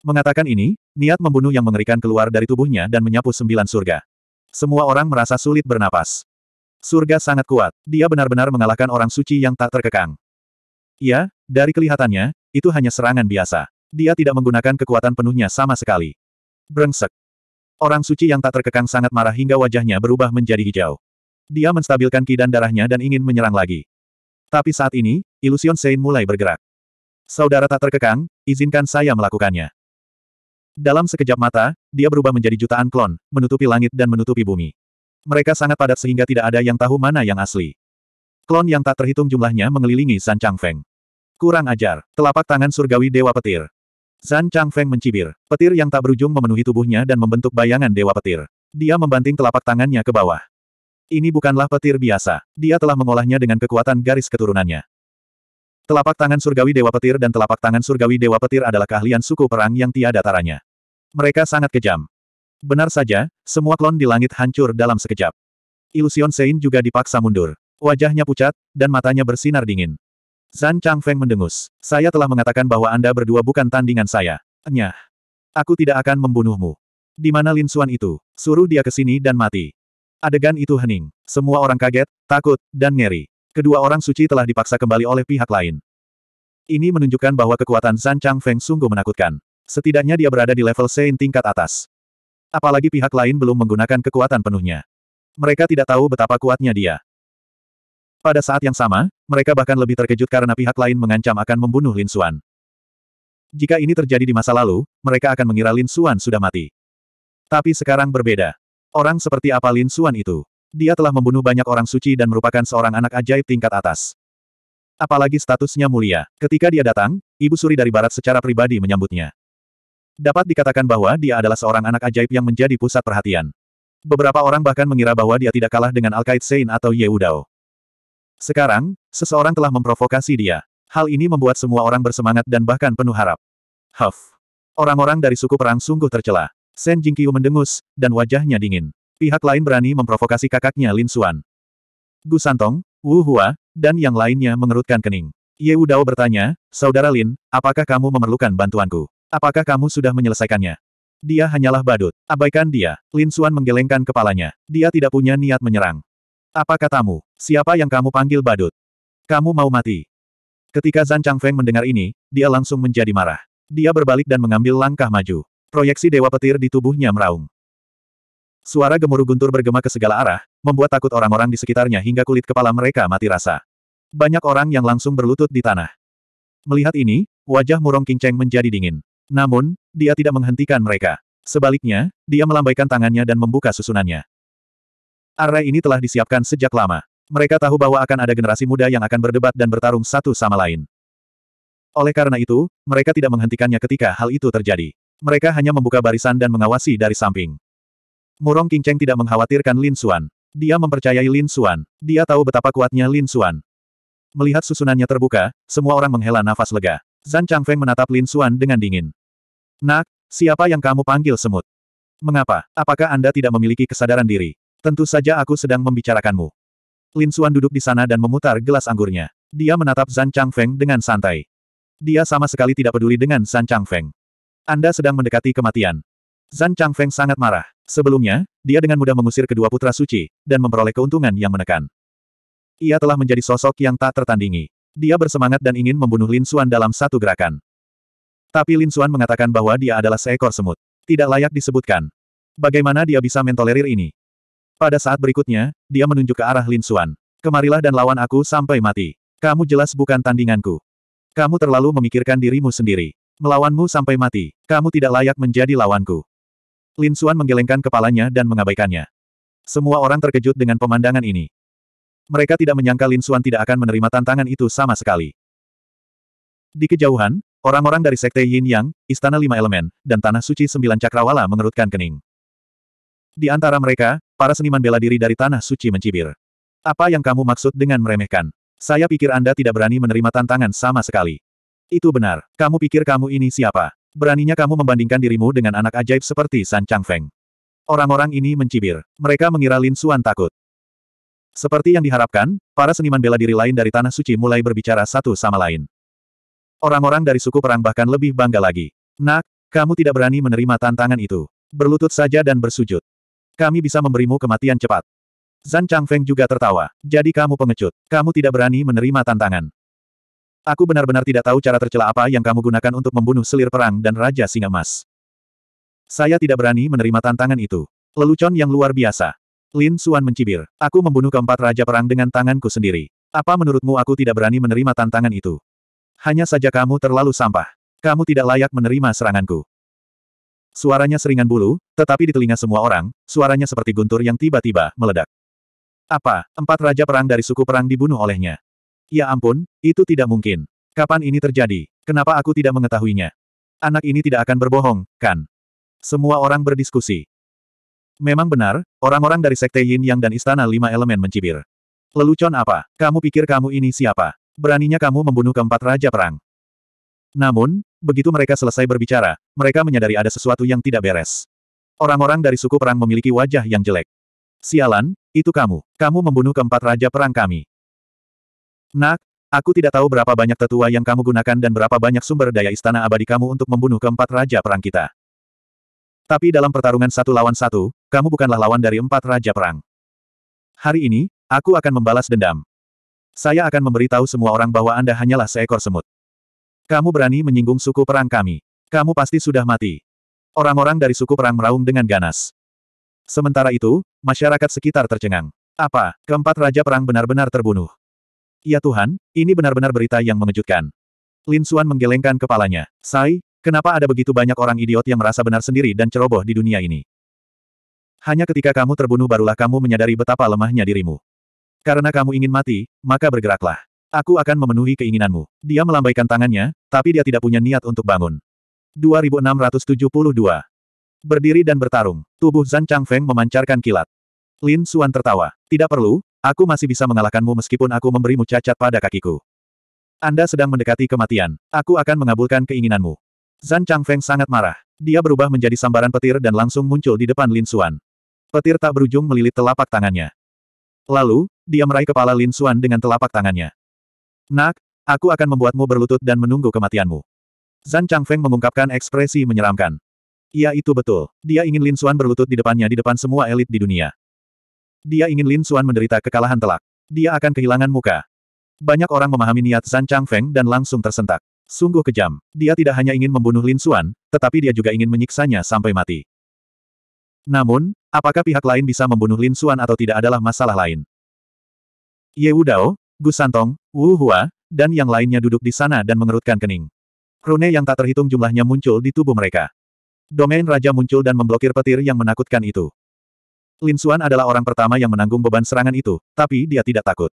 Mengatakan ini, niat membunuh yang mengerikan keluar dari tubuhnya dan menyapu sembilan surga. Semua orang merasa sulit bernapas. Surga sangat kuat, dia benar-benar mengalahkan orang suci yang tak terkekang. Ya, dari kelihatannya, itu hanya serangan biasa. Dia tidak menggunakan kekuatan penuhnya sama sekali. Brengsek. Orang suci yang tak terkekang sangat marah hingga wajahnya berubah menjadi hijau. Dia menstabilkan ki dan darahnya dan ingin menyerang lagi. Tapi saat ini, Ilusion Sein mulai bergerak. Saudara tak terkekang, izinkan saya melakukannya. Dalam sekejap mata, dia berubah menjadi jutaan klon, menutupi langit dan menutupi bumi. Mereka sangat padat sehingga tidak ada yang tahu mana yang asli. Klon yang tak terhitung jumlahnya mengelilingi San Chang Feng. Kurang ajar, telapak tangan surgawi Dewa Petir. San Chang Feng mencibir, petir yang tak berujung memenuhi tubuhnya dan membentuk bayangan Dewa Petir. Dia membanting telapak tangannya ke bawah. Ini bukanlah petir biasa, dia telah mengolahnya dengan kekuatan garis keturunannya. Telapak tangan surgawi Dewa Petir dan telapak tangan surgawi Dewa Petir adalah keahlian suku perang yang tiada taranya. Mereka sangat kejam. Benar saja, semua klon di langit hancur dalam sekejap. Ilusion Sein juga dipaksa mundur. Wajahnya pucat, dan matanya bersinar dingin. Zan Changfeng mendengus. Saya telah mengatakan bahwa Anda berdua bukan tandingan saya. Nyah. Aku tidak akan membunuhmu. Di mana Lin Xuan itu? Suruh dia ke sini dan mati. Adegan itu hening. Semua orang kaget, takut, dan ngeri. Kedua orang suci telah dipaksa kembali oleh pihak lain. Ini menunjukkan bahwa kekuatan Zan Changfeng sungguh menakutkan. Setidaknya dia berada di level Sein tingkat atas. Apalagi pihak lain belum menggunakan kekuatan penuhnya. Mereka tidak tahu betapa kuatnya dia. Pada saat yang sama, mereka bahkan lebih terkejut karena pihak lain mengancam akan membunuh Lin Xuan. Jika ini terjadi di masa lalu, mereka akan mengira Lin Xuan sudah mati. Tapi sekarang berbeda. Orang seperti apa Lin Xuan itu? Dia telah membunuh banyak orang suci dan merupakan seorang anak ajaib tingkat atas. Apalagi statusnya mulia. Ketika dia datang, Ibu Suri dari Barat secara pribadi menyambutnya. Dapat dikatakan bahwa dia adalah seorang anak ajaib yang menjadi pusat perhatian. Beberapa orang bahkan mengira bahwa dia tidak kalah dengan al Sein atau Yehudao. Sekarang, seseorang telah memprovokasi dia. Hal ini membuat semua orang bersemangat dan bahkan penuh harap. Huff. Orang-orang dari suku perang sungguh tercela. Sen Jingqiu mendengus, dan wajahnya dingin. Pihak lain berani memprovokasi kakaknya Lin Xuan. Gu Santong, Wu Hua, dan yang lainnya mengerutkan kening. Ye Udao bertanya, Saudara Lin, apakah kamu memerlukan bantuanku? Apakah kamu sudah menyelesaikannya? Dia hanyalah badut. Abaikan dia. Lin Suan menggelengkan kepalanya. Dia tidak punya niat menyerang. Apa katamu? Siapa yang kamu panggil badut? Kamu mau mati. Ketika Zan Changfeng mendengar ini, dia langsung menjadi marah. Dia berbalik dan mengambil langkah maju. Proyeksi dewa petir di tubuhnya meraung. Suara gemuruh guntur bergema ke segala arah, membuat takut orang-orang di sekitarnya hingga kulit kepala mereka mati rasa. Banyak orang yang langsung berlutut di tanah. Melihat ini, wajah Murong Cheng menjadi dingin. Namun, dia tidak menghentikan mereka. Sebaliknya, dia melambaikan tangannya dan membuka susunannya. Array ini telah disiapkan sejak lama. Mereka tahu bahwa akan ada generasi muda yang akan berdebat dan bertarung satu sama lain. Oleh karena itu, mereka tidak menghentikannya ketika hal itu terjadi. Mereka hanya membuka barisan dan mengawasi dari samping. Murong Qingcheng tidak mengkhawatirkan Lin Xuan. Dia mempercayai Lin Xuan. Dia tahu betapa kuatnya Lin Xuan. Melihat susunannya terbuka, semua orang menghela nafas lega. Zan Changfeng menatap Lin Xuan dengan dingin. Nak, siapa yang kamu panggil semut? Mengapa? Apakah Anda tidak memiliki kesadaran diri? Tentu saja aku sedang membicarakanmu. Lin Xuan duduk di sana dan memutar gelas anggurnya. Dia menatap Zan Chang Feng dengan santai. Dia sama sekali tidak peduli dengan Zan Chang Feng. Anda sedang mendekati kematian. Zan Chang Feng sangat marah. Sebelumnya, dia dengan mudah mengusir kedua putra suci, dan memperoleh keuntungan yang menekan. Ia telah menjadi sosok yang tak tertandingi. Dia bersemangat dan ingin membunuh Lin Xuan dalam satu gerakan. Tapi Lin Suan mengatakan bahwa dia adalah seekor semut. Tidak layak disebutkan. Bagaimana dia bisa mentolerir ini? Pada saat berikutnya, dia menunjuk ke arah Lin Suan. Kemarilah dan lawan aku sampai mati. Kamu jelas bukan tandinganku. Kamu terlalu memikirkan dirimu sendiri. Melawanmu sampai mati. Kamu tidak layak menjadi lawanku. Lin Suan menggelengkan kepalanya dan mengabaikannya. Semua orang terkejut dengan pemandangan ini. Mereka tidak menyangka Lin Suan tidak akan menerima tantangan itu sama sekali. Di kejauhan, Orang-orang dari Sekte Yin Yang, Istana Lima Elemen, dan Tanah Suci Sembilan Cakrawala mengerutkan kening. Di antara mereka, para seniman bela diri dari Tanah Suci mencibir. Apa yang kamu maksud dengan meremehkan? Saya pikir Anda tidak berani menerima tantangan sama sekali. Itu benar. Kamu pikir kamu ini siapa? Beraninya kamu membandingkan dirimu dengan anak ajaib seperti San Chang Feng. Orang-orang ini mencibir. Mereka mengira Lin Xuan takut. Seperti yang diharapkan, para seniman bela diri lain dari Tanah Suci mulai berbicara satu sama lain. Orang-orang dari suku perang bahkan lebih bangga lagi. Nak, kamu tidak berani menerima tantangan itu. Berlutut saja dan bersujud. Kami bisa memberimu kematian cepat. Zan Changfeng juga tertawa. Jadi kamu pengecut. Kamu tidak berani menerima tantangan. Aku benar-benar tidak tahu cara tercela apa yang kamu gunakan untuk membunuh selir perang dan Raja Singa Mas. Saya tidak berani menerima tantangan itu. Lelucon yang luar biasa. Lin Suan mencibir. Aku membunuh keempat Raja Perang dengan tanganku sendiri. Apa menurutmu aku tidak berani menerima tantangan itu? Hanya saja kamu terlalu sampah. Kamu tidak layak menerima seranganku. Suaranya seringan bulu, tetapi di telinga semua orang, suaranya seperti guntur yang tiba-tiba meledak. Apa, empat raja perang dari suku perang dibunuh olehnya? Ya ampun, itu tidak mungkin. Kapan ini terjadi? Kenapa aku tidak mengetahuinya? Anak ini tidak akan berbohong, kan? Semua orang berdiskusi. Memang benar, orang-orang dari Sekte Yin Yang dan Istana Lima Elemen mencibir. Lelucon apa? Kamu pikir kamu ini siapa? beraninya kamu membunuh keempat raja perang. Namun, begitu mereka selesai berbicara, mereka menyadari ada sesuatu yang tidak beres. Orang-orang dari suku perang memiliki wajah yang jelek. Sialan, itu kamu. Kamu membunuh keempat raja perang kami. Nak, aku tidak tahu berapa banyak tetua yang kamu gunakan dan berapa banyak sumber daya istana abadi kamu untuk membunuh keempat raja perang kita. Tapi dalam pertarungan satu lawan satu, kamu bukanlah lawan dari empat raja perang. Hari ini, aku akan membalas dendam. Saya akan memberitahu semua orang bahwa Anda hanyalah seekor semut. Kamu berani menyinggung suku perang kami. Kamu pasti sudah mati. Orang-orang dari suku perang meraung dengan ganas. Sementara itu, masyarakat sekitar tercengang. Apa, keempat raja perang benar-benar terbunuh? Ya Tuhan, ini benar-benar berita yang mengejutkan. Lin Xuan menggelengkan kepalanya. Sai, kenapa ada begitu banyak orang idiot yang merasa benar sendiri dan ceroboh di dunia ini? Hanya ketika kamu terbunuh barulah kamu menyadari betapa lemahnya dirimu. Karena kamu ingin mati, maka bergeraklah. Aku akan memenuhi keinginanmu. Dia melambaikan tangannya, tapi dia tidak punya niat untuk bangun. 2672. Berdiri dan bertarung, tubuh Zhan Changfeng memancarkan kilat. Lin Xuan tertawa. Tidak perlu, aku masih bisa mengalahkanmu meskipun aku memberimu cacat pada kakiku. Anda sedang mendekati kematian. Aku akan mengabulkan keinginanmu. Zhan Changfeng sangat marah. Dia berubah menjadi sambaran petir dan langsung muncul di depan Lin Xuan. Petir tak berujung melilit telapak tangannya. Lalu, dia meraih kepala Lin Xuan dengan telapak tangannya. Nak, aku akan membuatmu berlutut dan menunggu kematianmu. Zan Changfeng mengungkapkan ekspresi menyeramkan. Iya itu betul. Dia ingin Lin Xuan berlutut di depannya di depan semua elit di dunia. Dia ingin Lin Xuan menderita kekalahan telak. Dia akan kehilangan muka. Banyak orang memahami niat Zan Changfeng dan langsung tersentak. Sungguh kejam. Dia tidak hanya ingin membunuh Lin Xuan, tetapi dia juga ingin menyiksanya sampai mati. Namun, apakah pihak lain bisa membunuh Lin Xuan atau tidak adalah masalah lain. Ye Wudao, Gu Santong, Wu Hua, dan yang lainnya duduk di sana dan mengerutkan kening. Rune yang tak terhitung jumlahnya muncul di tubuh mereka. Domain Raja muncul dan memblokir petir yang menakutkan itu. Lin Xuan adalah orang pertama yang menanggung beban serangan itu, tapi dia tidak takut.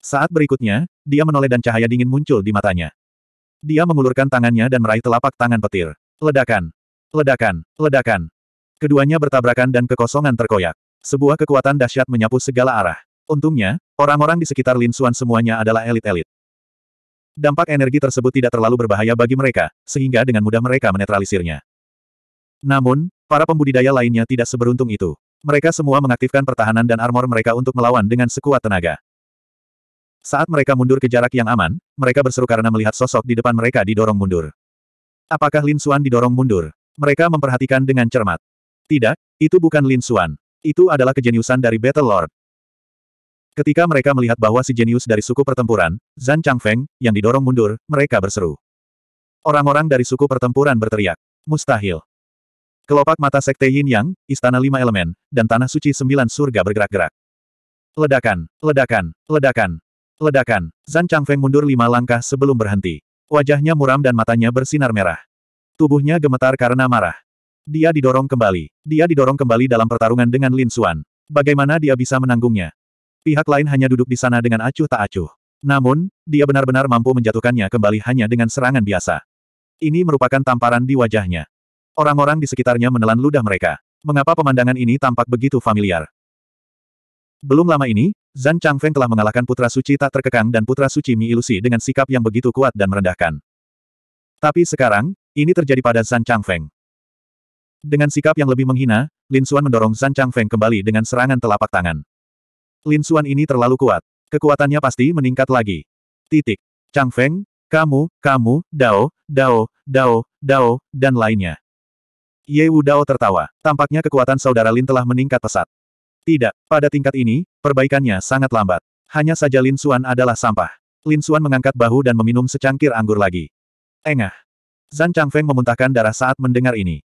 Saat berikutnya, dia menoleh dan cahaya dingin muncul di matanya. Dia mengulurkan tangannya dan meraih telapak tangan petir. Ledakan. Ledakan. Ledakan. Keduanya bertabrakan dan kekosongan terkoyak. Sebuah kekuatan dahsyat menyapu segala arah. Untungnya, Orang-orang di sekitar Lin Xuan semuanya adalah elit-elit. Dampak energi tersebut tidak terlalu berbahaya bagi mereka, sehingga dengan mudah mereka menetralisirnya. Namun, para pembudidaya lainnya tidak seberuntung itu. Mereka semua mengaktifkan pertahanan dan armor mereka untuk melawan dengan sekuat tenaga. Saat mereka mundur ke jarak yang aman, mereka berseru karena melihat sosok di depan mereka didorong mundur. Apakah Lin Xuan didorong mundur? Mereka memperhatikan dengan cermat. Tidak, itu bukan Lin Xuan. Itu adalah kejeniusan dari Battle Lord. Ketika mereka melihat bahwa si jenius dari suku pertempuran, Zan Changfeng, yang didorong mundur, mereka berseru. Orang-orang dari suku pertempuran berteriak. Mustahil. Kelopak mata Sekte Yin Yang, Istana Lima Elemen, dan Tanah Suci Sembilan Surga bergerak-gerak. Ledakan, ledakan, ledakan, ledakan. Zan Changfeng mundur lima langkah sebelum berhenti. Wajahnya muram dan matanya bersinar merah. Tubuhnya gemetar karena marah. Dia didorong kembali. Dia didorong kembali dalam pertarungan dengan Lin Xuan. Bagaimana dia bisa menanggungnya? Pihak lain hanya duduk di sana dengan acuh tak acuh. Namun, dia benar-benar mampu menjatuhkannya kembali hanya dengan serangan biasa. Ini merupakan tamparan di wajahnya. Orang-orang di sekitarnya menelan ludah mereka. Mengapa pemandangan ini tampak begitu familiar? Belum lama ini, Zhan Changfeng telah mengalahkan putra suci tak terkekang dan putra suci Mi Ilusi dengan sikap yang begitu kuat dan merendahkan. Tapi sekarang, ini terjadi pada Zhan Changfeng. Dengan sikap yang lebih menghina, Lin Xuan mendorong Zhan Changfeng kembali dengan serangan telapak tangan. Lin Suan ini terlalu kuat. Kekuatannya pasti meningkat lagi. Titik. Chang Feng, kamu, kamu, Dao, Dao, Dao, Dao, dan lainnya. Ye Wu Dao tertawa. Tampaknya kekuatan saudara Lin telah meningkat pesat. Tidak, pada tingkat ini, perbaikannya sangat lambat. Hanya saja Lin Suan adalah sampah. Lin Suan mengangkat bahu dan meminum secangkir anggur lagi. Engah. Zan Changfeng memuntahkan darah saat mendengar ini.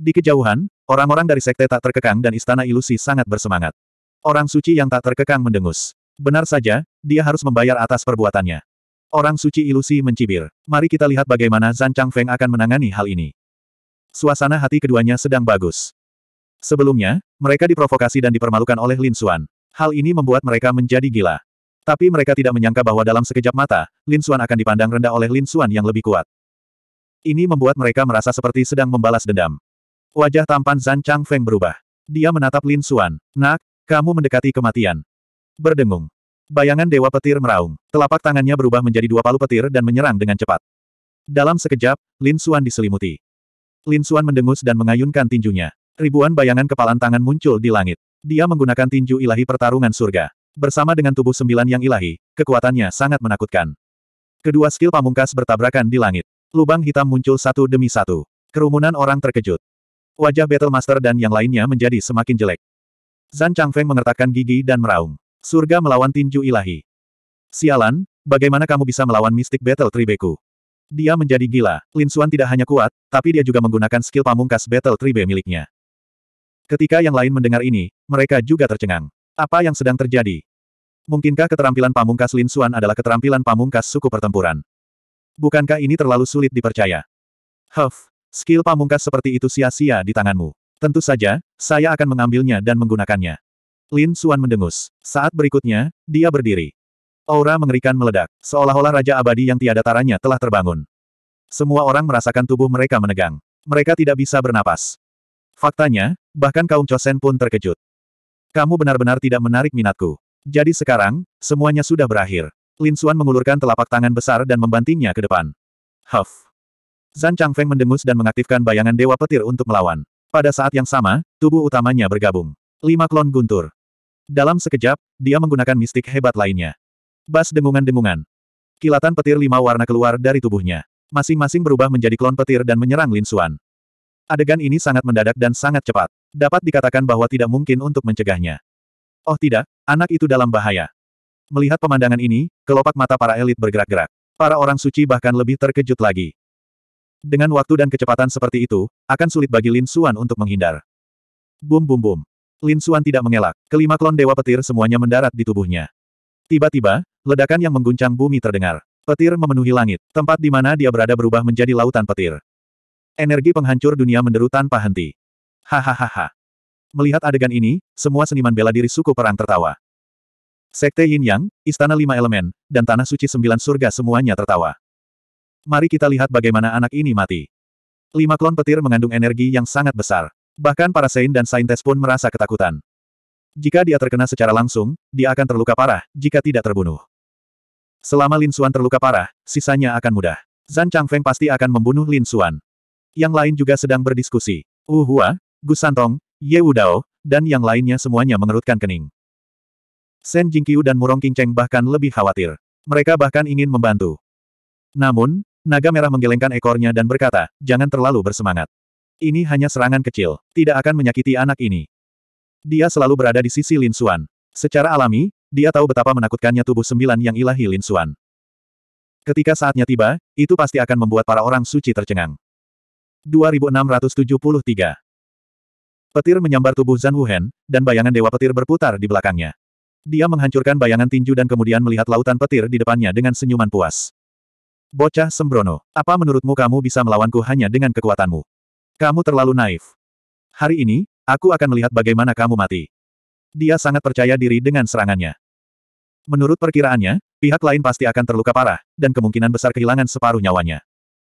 Di kejauhan, orang-orang dari sekte tak terkekang dan istana ilusi sangat bersemangat. Orang suci yang tak terkekang mendengus. Benar saja, dia harus membayar atas perbuatannya. Orang suci ilusi mencibir. Mari kita lihat bagaimana Zan Changfeng akan menangani hal ini. Suasana hati keduanya sedang bagus. Sebelumnya, mereka diprovokasi dan dipermalukan oleh Lin Xuan. Hal ini membuat mereka menjadi gila. Tapi mereka tidak menyangka bahwa dalam sekejap mata, Lin Xuan akan dipandang rendah oleh Lin Xuan yang lebih kuat. Ini membuat mereka merasa seperti sedang membalas dendam. Wajah tampan Zan Changfeng berubah. Dia menatap Lin Xuan. Nak, kamu mendekati kematian. Berdengung. Bayangan Dewa Petir meraung. Telapak tangannya berubah menjadi dua palu petir dan menyerang dengan cepat. Dalam sekejap, Lin Xuan diselimuti. Lin Xuan mendengus dan mengayunkan tinjunya. Ribuan bayangan kepalan tangan muncul di langit. Dia menggunakan tinju ilahi pertarungan surga. Bersama dengan tubuh sembilan yang ilahi, kekuatannya sangat menakutkan. Kedua skill pamungkas bertabrakan di langit. Lubang hitam muncul satu demi satu. Kerumunan orang terkejut. Wajah Battle Master dan yang lainnya menjadi semakin jelek. Zan Changfeng mengertakkan gigi dan meraung. Surga melawan tinju ilahi. Sialan, bagaimana kamu bisa melawan Mystic Battle Tribeku? Dia menjadi gila. Lin Xuan tidak hanya kuat, tapi dia juga menggunakan skill pamungkas Battle Tribe miliknya. Ketika yang lain mendengar ini, mereka juga tercengang. Apa yang sedang terjadi? Mungkinkah keterampilan pamungkas Lin Xuan adalah keterampilan pamungkas suku pertempuran? Bukankah ini terlalu sulit dipercaya? Huff, skill pamungkas seperti itu sia-sia di tanganmu. Tentu saja, saya akan mengambilnya dan menggunakannya. Lin Suan mendengus. Saat berikutnya, dia berdiri. Aura mengerikan meledak, seolah-olah Raja Abadi yang tiada taranya telah terbangun. Semua orang merasakan tubuh mereka menegang. Mereka tidak bisa bernapas. Faktanya, bahkan kaum Chosen pun terkejut. Kamu benar-benar tidak menarik minatku. Jadi sekarang, semuanya sudah berakhir. Lin Suan mengulurkan telapak tangan besar dan membantingnya ke depan. Huff. Zan Changfeng mendengus dan mengaktifkan bayangan Dewa Petir untuk melawan. Pada saat yang sama, tubuh utamanya bergabung. Lima klon guntur. Dalam sekejap, dia menggunakan mistik hebat lainnya. Bas dengungan-dengungan. Kilatan petir lima warna keluar dari tubuhnya. Masing-masing berubah menjadi klon petir dan menyerang Lin Xuan. Adegan ini sangat mendadak dan sangat cepat. Dapat dikatakan bahwa tidak mungkin untuk mencegahnya. Oh tidak, anak itu dalam bahaya. Melihat pemandangan ini, kelopak mata para elit bergerak-gerak. Para orang suci bahkan lebih terkejut lagi. Dengan waktu dan kecepatan seperti itu, akan sulit bagi Lin Suan untuk menghindar. Bum bum bum. Lin Suan tidak mengelak. Kelima klon Dewa Petir semuanya mendarat di tubuhnya. Tiba-tiba, ledakan yang mengguncang bumi terdengar. Petir memenuhi langit. Tempat di mana dia berada berubah menjadi lautan petir. Energi penghancur dunia menderu tanpa henti. Hahaha. Melihat adegan ini, semua seniman bela diri suku perang tertawa. Sekte Yin Yang, Istana Lima Elemen, dan Tanah Suci Sembilan Surga semuanya tertawa. Mari kita lihat bagaimana anak ini mati. Lima klon petir mengandung energi yang sangat besar. Bahkan para Sein dan Saintes pun merasa ketakutan. Jika dia terkena secara langsung, dia akan terluka parah, jika tidak terbunuh. Selama Lin Xuan terluka parah, sisanya akan mudah. Zan Changfeng pasti akan membunuh Lin Xuan. Yang lain juga sedang berdiskusi. Wu Hua, Gu Santong, Ye Wudao, dan yang lainnya semuanya mengerutkan kening. Sen Jingqiu dan Murong Qingcheng bahkan lebih khawatir. Mereka bahkan ingin membantu. Namun, Naga merah menggelengkan ekornya dan berkata, jangan terlalu bersemangat. Ini hanya serangan kecil, tidak akan menyakiti anak ini. Dia selalu berada di sisi Lin Xuan. Secara alami, dia tahu betapa menakutkannya tubuh sembilan yang ilahi Lin Xuan. Ketika saatnya tiba, itu pasti akan membuat para orang suci tercengang. 2673 Petir menyambar tubuh Zan Wuhen, dan bayangan Dewa Petir berputar di belakangnya. Dia menghancurkan bayangan tinju dan kemudian melihat lautan petir di depannya dengan senyuman puas. Bocah sembrono, apa menurutmu kamu bisa melawanku hanya dengan kekuatanmu? Kamu terlalu naif. Hari ini, aku akan melihat bagaimana kamu mati. Dia sangat percaya diri dengan serangannya. Menurut perkiraannya, pihak lain pasti akan terluka parah, dan kemungkinan besar kehilangan separuh nyawanya.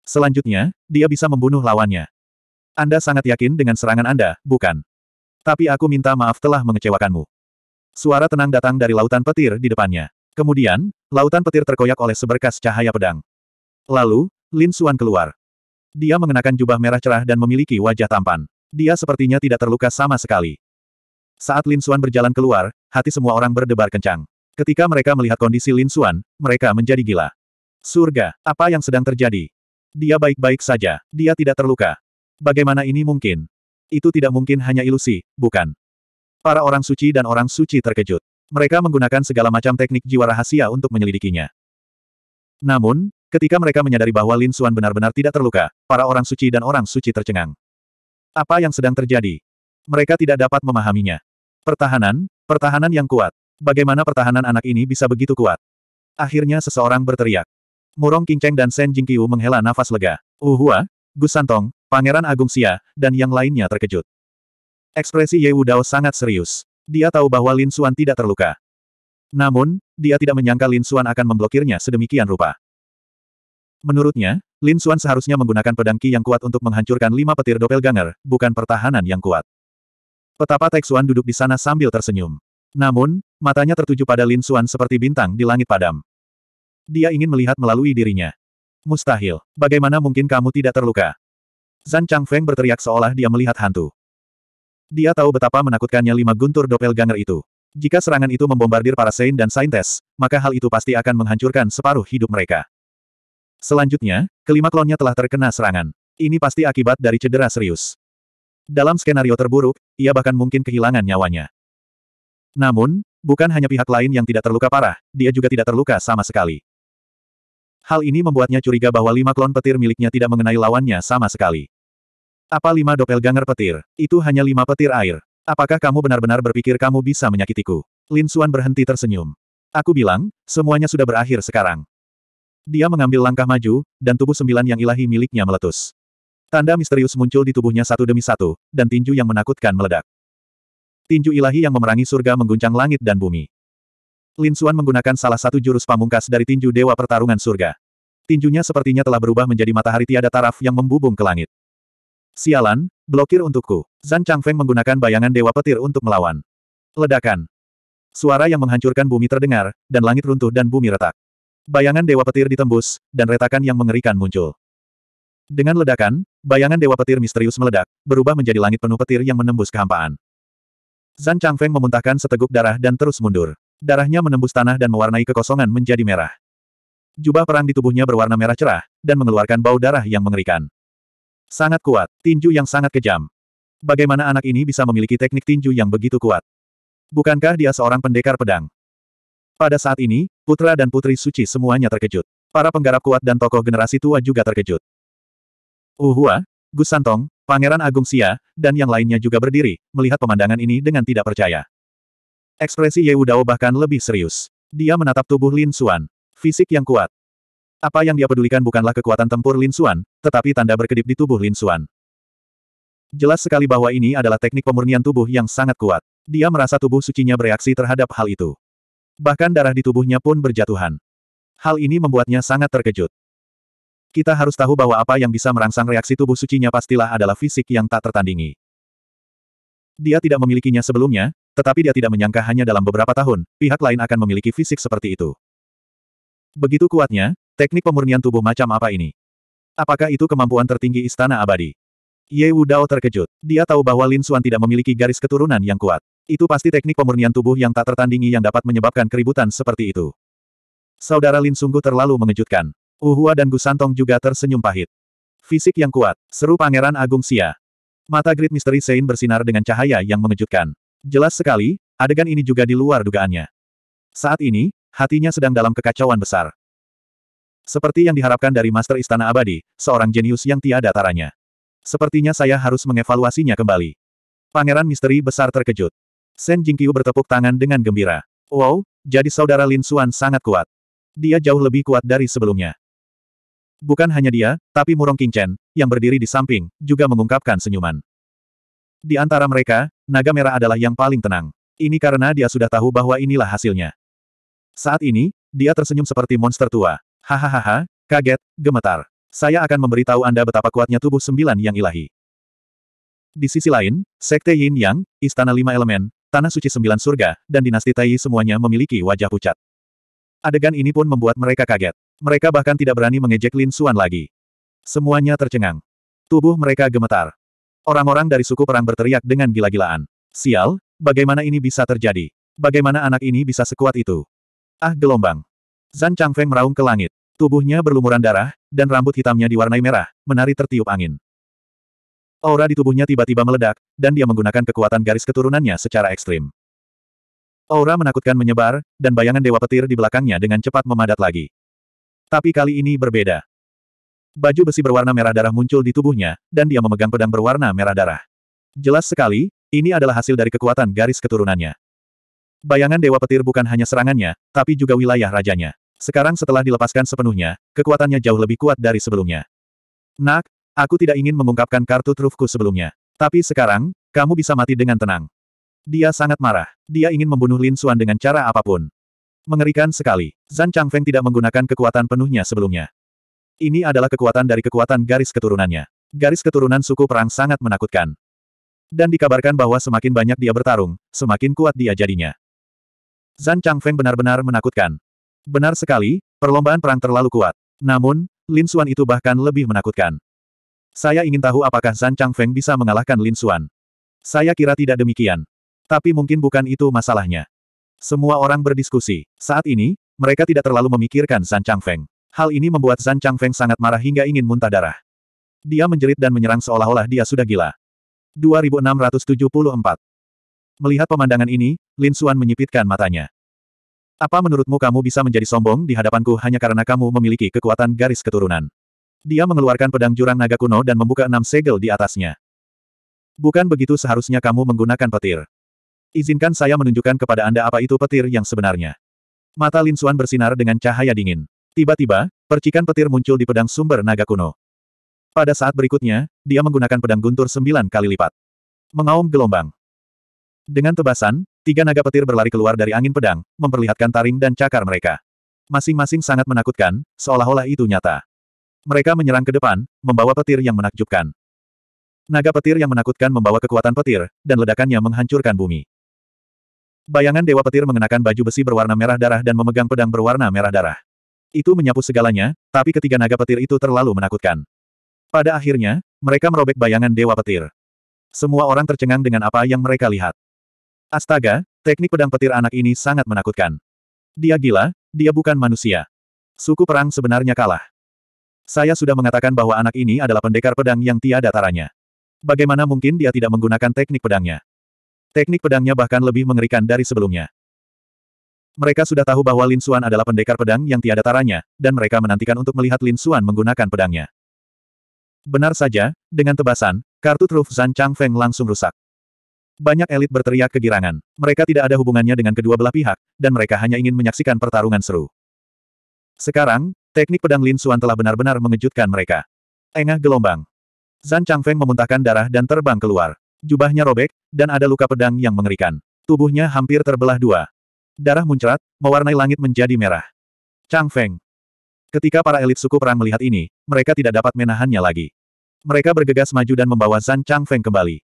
Selanjutnya, dia bisa membunuh lawannya. Anda sangat yakin dengan serangan Anda, bukan? Tapi aku minta maaf telah mengecewakanmu. Suara tenang datang dari lautan petir di depannya. Kemudian, lautan petir terkoyak oleh seberkas cahaya pedang. Lalu, Lin Suan keluar. Dia mengenakan jubah merah cerah dan memiliki wajah tampan. Dia sepertinya tidak terluka sama sekali. Saat Lin Suan berjalan keluar, hati semua orang berdebar kencang. Ketika mereka melihat kondisi Lin Suan, mereka menjadi gila. Surga, apa yang sedang terjadi? Dia baik-baik saja, dia tidak terluka. Bagaimana ini mungkin? Itu tidak mungkin hanya ilusi, bukan? Para orang suci dan orang suci terkejut. Mereka menggunakan segala macam teknik jiwa rahasia untuk menyelidikinya. Namun, Ketika mereka menyadari bahwa Lin Xuan benar-benar tidak terluka, para orang suci dan orang suci tercengang. Apa yang sedang terjadi? Mereka tidak dapat memahaminya. Pertahanan, pertahanan yang kuat. Bagaimana pertahanan anak ini bisa begitu kuat? Akhirnya seseorang berteriak. Murong Qingcheng dan Sen Jingqiu menghela nafas lega. Uhua, Gus Santong, Pangeran Agung Xia, dan yang lainnya terkejut. Ekspresi Ye Dao sangat serius. Dia tahu bahwa Lin Xuan tidak terluka. Namun, dia tidak menyangka Lin Xuan akan memblokirnya sedemikian rupa. Menurutnya, Lin Xuan seharusnya menggunakan pedang Qi yang kuat untuk menghancurkan lima petir dopel ganger, bukan pertahanan yang kuat. Petapa Xuan duduk di sana sambil tersenyum. Namun, matanya tertuju pada Lin Xuan seperti bintang di langit padam. Dia ingin melihat melalui dirinya. Mustahil, bagaimana mungkin kamu tidak terluka? Zan Changfeng berteriak seolah dia melihat hantu. Dia tahu betapa menakutkannya lima guntur dopel ganger itu. Jika serangan itu membombardir para Saint dan Saintes, maka hal itu pasti akan menghancurkan separuh hidup mereka. Selanjutnya, kelima klonnya telah terkena serangan. Ini pasti akibat dari cedera serius. Dalam skenario terburuk, ia bahkan mungkin kehilangan nyawanya. Namun, bukan hanya pihak lain yang tidak terluka parah, dia juga tidak terluka sama sekali. Hal ini membuatnya curiga bahwa lima klon petir miliknya tidak mengenai lawannya sama sekali. Apa lima doppelganger petir? Itu hanya lima petir air. Apakah kamu benar-benar berpikir kamu bisa menyakitiku? Lin Xuan berhenti tersenyum. Aku bilang, semuanya sudah berakhir sekarang. Dia mengambil langkah maju, dan tubuh sembilan yang ilahi miliknya meletus. Tanda misterius muncul di tubuhnya satu demi satu, dan tinju yang menakutkan meledak. Tinju ilahi yang memerangi surga mengguncang langit dan bumi. Lin Xuan menggunakan salah satu jurus pamungkas dari tinju Dewa Pertarungan Surga. Tinjunya sepertinya telah berubah menjadi matahari tiada taraf yang membubung ke langit. Sialan, blokir untukku. Zan Changfeng menggunakan bayangan Dewa Petir untuk melawan. Ledakan. Suara yang menghancurkan bumi terdengar, dan langit runtuh dan bumi retak. Bayangan Dewa Petir ditembus, dan retakan yang mengerikan muncul. Dengan ledakan, bayangan Dewa Petir misterius meledak, berubah menjadi langit penuh petir yang menembus kehampaan. Zan Changfeng memuntahkan seteguk darah dan terus mundur. Darahnya menembus tanah dan mewarnai kekosongan menjadi merah. Jubah perang di tubuhnya berwarna merah cerah, dan mengeluarkan bau darah yang mengerikan. Sangat kuat, tinju yang sangat kejam. Bagaimana anak ini bisa memiliki teknik tinju yang begitu kuat? Bukankah dia seorang pendekar pedang? Pada saat ini, putra dan putri suci semuanya terkejut. Para penggarap kuat dan tokoh generasi tua juga terkejut. Uhua, Gusantong, Pangeran Agung Sia, dan yang lainnya juga berdiri, melihat pemandangan ini dengan tidak percaya. Ekspresi Ye Udao bahkan lebih serius. Dia menatap tubuh Lin Xuan. Fisik yang kuat. Apa yang dia pedulikan bukanlah kekuatan tempur Lin Xuan, tetapi tanda berkedip di tubuh Lin Xuan. Jelas sekali bahwa ini adalah teknik pemurnian tubuh yang sangat kuat. Dia merasa tubuh sucinya bereaksi terhadap hal itu. Bahkan darah di tubuhnya pun berjatuhan. Hal ini membuatnya sangat terkejut. Kita harus tahu bahwa apa yang bisa merangsang reaksi tubuh sucinya pastilah adalah fisik yang tak tertandingi. Dia tidak memilikinya sebelumnya, tetapi dia tidak menyangka hanya dalam beberapa tahun, pihak lain akan memiliki fisik seperti itu. Begitu kuatnya, teknik pemurnian tubuh macam apa ini? Apakah itu kemampuan tertinggi Istana Abadi? Ye Wu Dao terkejut. Dia tahu bahwa Lin Xuan tidak memiliki garis keturunan yang kuat. Itu pasti teknik pemurnian tubuh yang tak tertandingi yang dapat menyebabkan keributan seperti itu. Saudara Lin sungguh terlalu mengejutkan. Uhua dan Gusantong juga tersenyum pahit. Fisik yang kuat, seru Pangeran Agung Sia. Mata Grid Misteri Sein bersinar dengan cahaya yang mengejutkan. Jelas sekali, adegan ini juga di luar dugaannya. Saat ini, hatinya sedang dalam kekacauan besar. Seperti yang diharapkan dari Master Istana Abadi, seorang jenius yang tiada taranya. Sepertinya saya harus mengevaluasinya kembali. Pangeran Misteri Besar terkejut. Shen Jingqiu bertepuk tangan dengan gembira. Wow, jadi saudara Lin Xuan sangat kuat. Dia jauh lebih kuat dari sebelumnya. Bukan hanya dia, tapi Murong Qingchen, yang berdiri di samping, juga mengungkapkan senyuman. Di antara mereka, naga merah adalah yang paling tenang. Ini karena dia sudah tahu bahwa inilah hasilnya. Saat ini, dia tersenyum seperti monster tua. Hahaha, kaget, gemetar. Saya akan memberitahu Anda betapa kuatnya tubuh sembilan yang ilahi. Di sisi lain, Sekte Yin Yang, Istana Lima Elemen, Tanah Suci Sembilan Surga, dan Dinasti Tai semuanya memiliki wajah pucat. Adegan ini pun membuat mereka kaget. Mereka bahkan tidak berani mengejek Lin Suan lagi. Semuanya tercengang. Tubuh mereka gemetar. Orang-orang dari suku perang berteriak dengan gila-gilaan. Sial, bagaimana ini bisa terjadi? Bagaimana anak ini bisa sekuat itu? Ah gelombang. Zan Changfeng meraung ke langit. Tubuhnya berlumuran darah, dan rambut hitamnya diwarnai merah, menari tertiup angin. Aura di tubuhnya tiba-tiba meledak, dan dia menggunakan kekuatan garis keturunannya secara ekstrim. Aura menakutkan menyebar, dan bayangan Dewa Petir di belakangnya dengan cepat memadat lagi. Tapi kali ini berbeda. Baju besi berwarna merah darah muncul di tubuhnya, dan dia memegang pedang berwarna merah darah. Jelas sekali, ini adalah hasil dari kekuatan garis keturunannya. Bayangan Dewa Petir bukan hanya serangannya, tapi juga wilayah rajanya. Sekarang setelah dilepaskan sepenuhnya, kekuatannya jauh lebih kuat dari sebelumnya. Nak, Aku tidak ingin mengungkapkan kartu trufku sebelumnya. Tapi sekarang, kamu bisa mati dengan tenang. Dia sangat marah. Dia ingin membunuh Lin Xuan dengan cara apapun. Mengerikan sekali. Zan Changfeng tidak menggunakan kekuatan penuhnya sebelumnya. Ini adalah kekuatan dari kekuatan garis keturunannya. Garis keturunan suku perang sangat menakutkan. Dan dikabarkan bahwa semakin banyak dia bertarung, semakin kuat dia jadinya. Zan Changfeng benar-benar menakutkan. Benar sekali, perlombaan perang terlalu kuat. Namun, Lin Xuan itu bahkan lebih menakutkan. Saya ingin tahu apakah Zan Feng bisa mengalahkan Lin Xuan. Saya kira tidak demikian. Tapi mungkin bukan itu masalahnya. Semua orang berdiskusi. Saat ini, mereka tidak terlalu memikirkan Zan Feng. Hal ini membuat Zan Feng sangat marah hingga ingin muntah darah. Dia menjerit dan menyerang seolah-olah dia sudah gila. 2674 Melihat pemandangan ini, Lin Xuan menyipitkan matanya. Apa menurutmu kamu bisa menjadi sombong di hadapanku hanya karena kamu memiliki kekuatan garis keturunan? Dia mengeluarkan pedang jurang naga kuno dan membuka enam segel di atasnya. Bukan begitu seharusnya kamu menggunakan petir. Izinkan saya menunjukkan kepada Anda apa itu petir yang sebenarnya. Mata Lin Xuan bersinar dengan cahaya dingin. Tiba-tiba, percikan petir muncul di pedang sumber naga kuno. Pada saat berikutnya, dia menggunakan pedang guntur sembilan kali lipat. Mengaum gelombang. Dengan tebasan, tiga naga petir berlari keluar dari angin pedang, memperlihatkan taring dan cakar mereka. Masing-masing sangat menakutkan, seolah-olah itu nyata. Mereka menyerang ke depan, membawa petir yang menakjubkan. Naga petir yang menakutkan membawa kekuatan petir, dan ledakannya menghancurkan bumi. Bayangan Dewa Petir mengenakan baju besi berwarna merah darah dan memegang pedang berwarna merah darah. Itu menyapu segalanya, tapi ketiga naga petir itu terlalu menakutkan. Pada akhirnya, mereka merobek bayangan Dewa Petir. Semua orang tercengang dengan apa yang mereka lihat. Astaga, teknik pedang petir anak ini sangat menakutkan. Dia gila, dia bukan manusia. Suku perang sebenarnya kalah. Saya sudah mengatakan bahwa anak ini adalah pendekar pedang yang tiada taranya. Bagaimana mungkin dia tidak menggunakan teknik pedangnya? Teknik pedangnya bahkan lebih mengerikan dari sebelumnya. Mereka sudah tahu bahwa Lin Xuan adalah pendekar pedang yang tiada taranya, dan mereka menantikan untuk melihat Lin Xuan menggunakan pedangnya. Benar saja, dengan tebasan, kartu truf Zan Chang Feng langsung rusak. Banyak elit berteriak kegirangan. Mereka tidak ada hubungannya dengan kedua belah pihak, dan mereka hanya ingin menyaksikan pertarungan seru. Sekarang, Teknik pedang Lin Xuan telah benar-benar mengejutkan mereka. Engah gelombang. Zan Changfeng memuntahkan darah dan terbang keluar. Jubahnya robek, dan ada luka pedang yang mengerikan. Tubuhnya hampir terbelah dua. Darah muncrat, mewarnai langit menjadi merah. Changfeng. Ketika para elit suku perang melihat ini, mereka tidak dapat menahannya lagi. Mereka bergegas maju dan membawa Zan Changfeng kembali.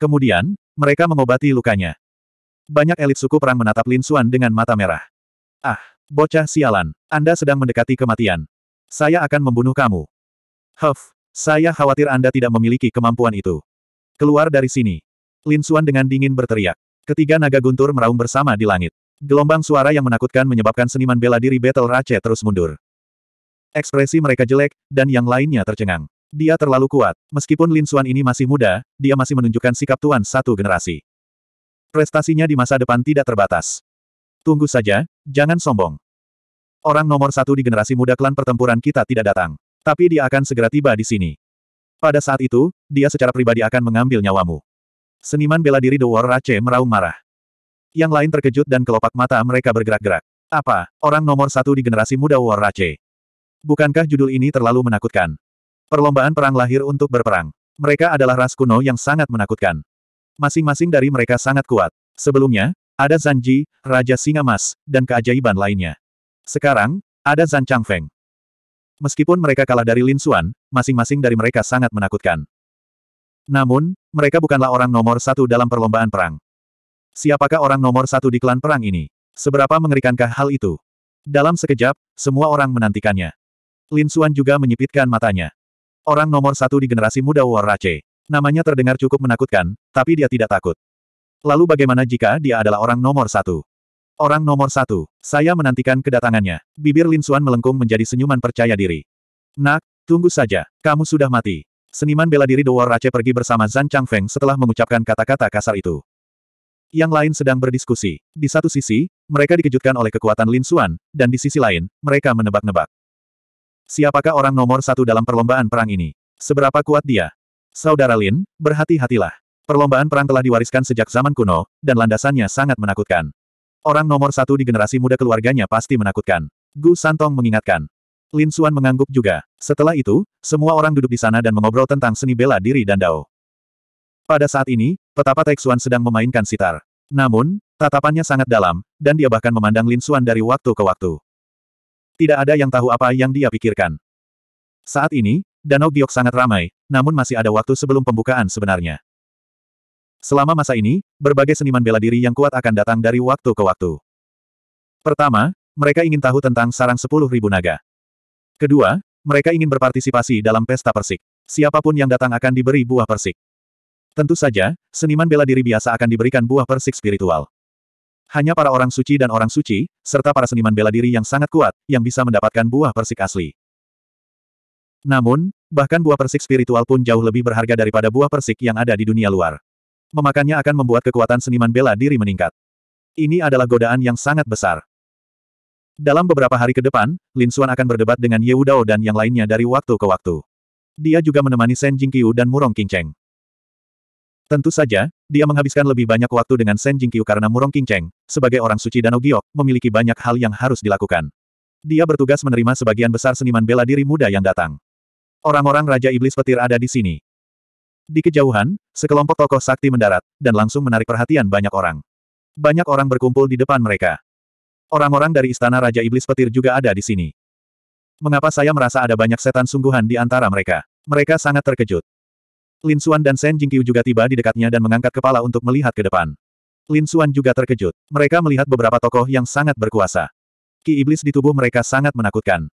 Kemudian, mereka mengobati lukanya. Banyak elit suku perang menatap Lin Xuan dengan mata merah. Ah! Bocah sialan. Anda sedang mendekati kematian. Saya akan membunuh kamu. Huff. Saya khawatir Anda tidak memiliki kemampuan itu. Keluar dari sini. Lin Xuan dengan dingin berteriak. Ketiga naga guntur meraung bersama di langit. Gelombang suara yang menakutkan menyebabkan seniman bela diri Battle Rache terus mundur. Ekspresi mereka jelek, dan yang lainnya tercengang. Dia terlalu kuat. Meskipun Lin Xuan ini masih muda, dia masih menunjukkan sikap tuan satu generasi. Prestasinya di masa depan tidak terbatas. Tunggu saja, jangan sombong. Orang nomor satu di generasi muda klan pertempuran kita tidak datang. Tapi dia akan segera tiba di sini. Pada saat itu, dia secara pribadi akan mengambil nyawamu. Seniman bela diri The War Rache meraung marah. Yang lain terkejut dan kelopak mata mereka bergerak-gerak. Apa, orang nomor satu di generasi muda War Rache? Bukankah judul ini terlalu menakutkan? Perlombaan perang lahir untuk berperang. Mereka adalah ras kuno yang sangat menakutkan. Masing-masing dari mereka sangat kuat. Sebelumnya, ada Zanji, Raja Singa Mas, dan keajaiban lainnya. Sekarang, ada Zan Changfeng. Meskipun mereka kalah dari Lin Xuan, masing-masing dari mereka sangat menakutkan. Namun, mereka bukanlah orang nomor satu dalam perlombaan perang. Siapakah orang nomor satu di klan perang ini? Seberapa mengerikankah hal itu? Dalam sekejap, semua orang menantikannya. Lin Xuan juga menyipitkan matanya. Orang nomor satu di generasi muda War Rache. Namanya terdengar cukup menakutkan, tapi dia tidak takut. Lalu bagaimana jika dia adalah orang nomor satu? Orang nomor satu, saya menantikan kedatangannya. Bibir Lin Suan melengkung menjadi senyuman percaya diri. Nak, tunggu saja, kamu sudah mati. Seniman bela diri Dewar Rache pergi bersama Zhan Changfeng setelah mengucapkan kata-kata kasar itu. Yang lain sedang berdiskusi. Di satu sisi, mereka dikejutkan oleh kekuatan Lin Suan, dan di sisi lain, mereka menebak-nebak. Siapakah orang nomor satu dalam perlombaan perang ini? Seberapa kuat dia? Saudara Lin, berhati-hatilah. Perlombaan perang telah diwariskan sejak zaman kuno, dan landasannya sangat menakutkan. Orang nomor satu di generasi muda keluarganya pasti menakutkan. Gu Santong mengingatkan. Lin Xuan mengangguk juga. Setelah itu, semua orang duduk di sana dan mengobrol tentang seni bela diri dan dao. Pada saat ini, petapa Xuan sedang memainkan sitar. Namun, tatapannya sangat dalam, dan dia bahkan memandang Lin Xuan dari waktu ke waktu. Tidak ada yang tahu apa yang dia pikirkan. Saat ini, Danau Giok sangat ramai, namun masih ada waktu sebelum pembukaan sebenarnya. Selama masa ini, berbagai seniman bela diri yang kuat akan datang dari waktu ke waktu. Pertama, mereka ingin tahu tentang sarang sepuluh ribu naga. Kedua, mereka ingin berpartisipasi dalam pesta persik. Siapapun yang datang akan diberi buah persik. Tentu saja, seniman bela diri biasa akan diberikan buah persik spiritual. Hanya para orang suci dan orang suci, serta para seniman bela diri yang sangat kuat, yang bisa mendapatkan buah persik asli. Namun, bahkan buah persik spiritual pun jauh lebih berharga daripada buah persik yang ada di dunia luar. Memakannya akan membuat kekuatan seniman bela diri meningkat. Ini adalah godaan yang sangat besar. Dalam beberapa hari ke depan, Lin Xuan akan berdebat dengan Ye Wudao dan yang lainnya dari waktu ke waktu. Dia juga menemani Shen Jingqiu dan Murong Qingcheng. Tentu saja, dia menghabiskan lebih banyak waktu dengan Shen Jingqiu karena Murong Qingcheng, sebagai orang suci dan Ogiok, memiliki banyak hal yang harus dilakukan. Dia bertugas menerima sebagian besar seniman bela diri muda yang datang. Orang-orang Raja Iblis Petir ada di sini. Di kejauhan, sekelompok tokoh sakti mendarat, dan langsung menarik perhatian banyak orang. Banyak orang berkumpul di depan mereka. Orang-orang dari Istana Raja Iblis Petir juga ada di sini. Mengapa saya merasa ada banyak setan sungguhan di antara mereka? Mereka sangat terkejut. Lin Xuan dan Shen Jingqiu juga tiba di dekatnya dan mengangkat kepala untuk melihat ke depan. Lin Xuan juga terkejut. Mereka melihat beberapa tokoh yang sangat berkuasa. Ki iblis di tubuh mereka sangat menakutkan.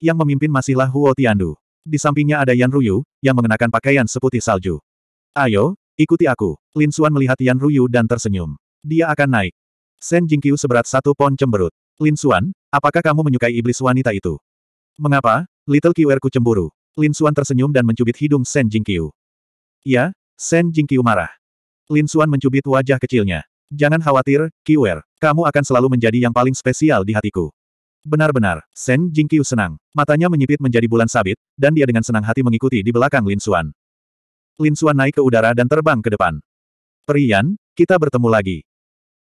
Yang memimpin masihlah Huo Tiandu. Di sampingnya ada Yan Ruyu, yang mengenakan pakaian seputih salju. Ayo, ikuti aku. Lin Xuan melihat Yan Ruyu dan tersenyum. Dia akan naik. Shen Jingqiu seberat satu pon cemberut. Lin Xuan, apakah kamu menyukai iblis wanita itu? Mengapa? Little QRku cemburu. Lin Xuan tersenyum dan mencubit hidung Shen Jingqiu. Ya, Shen Jingqiu marah. Lin Xuan mencubit wajah kecilnya. Jangan khawatir, QR. Kamu akan selalu menjadi yang paling spesial di hatiku. Benar-benar, Shen Jingqiu senang. Matanya menyipit menjadi bulan sabit, dan dia dengan senang hati mengikuti di belakang Lin Xuan. Lin Xuan naik ke udara dan terbang ke depan. Perian, kita bertemu lagi.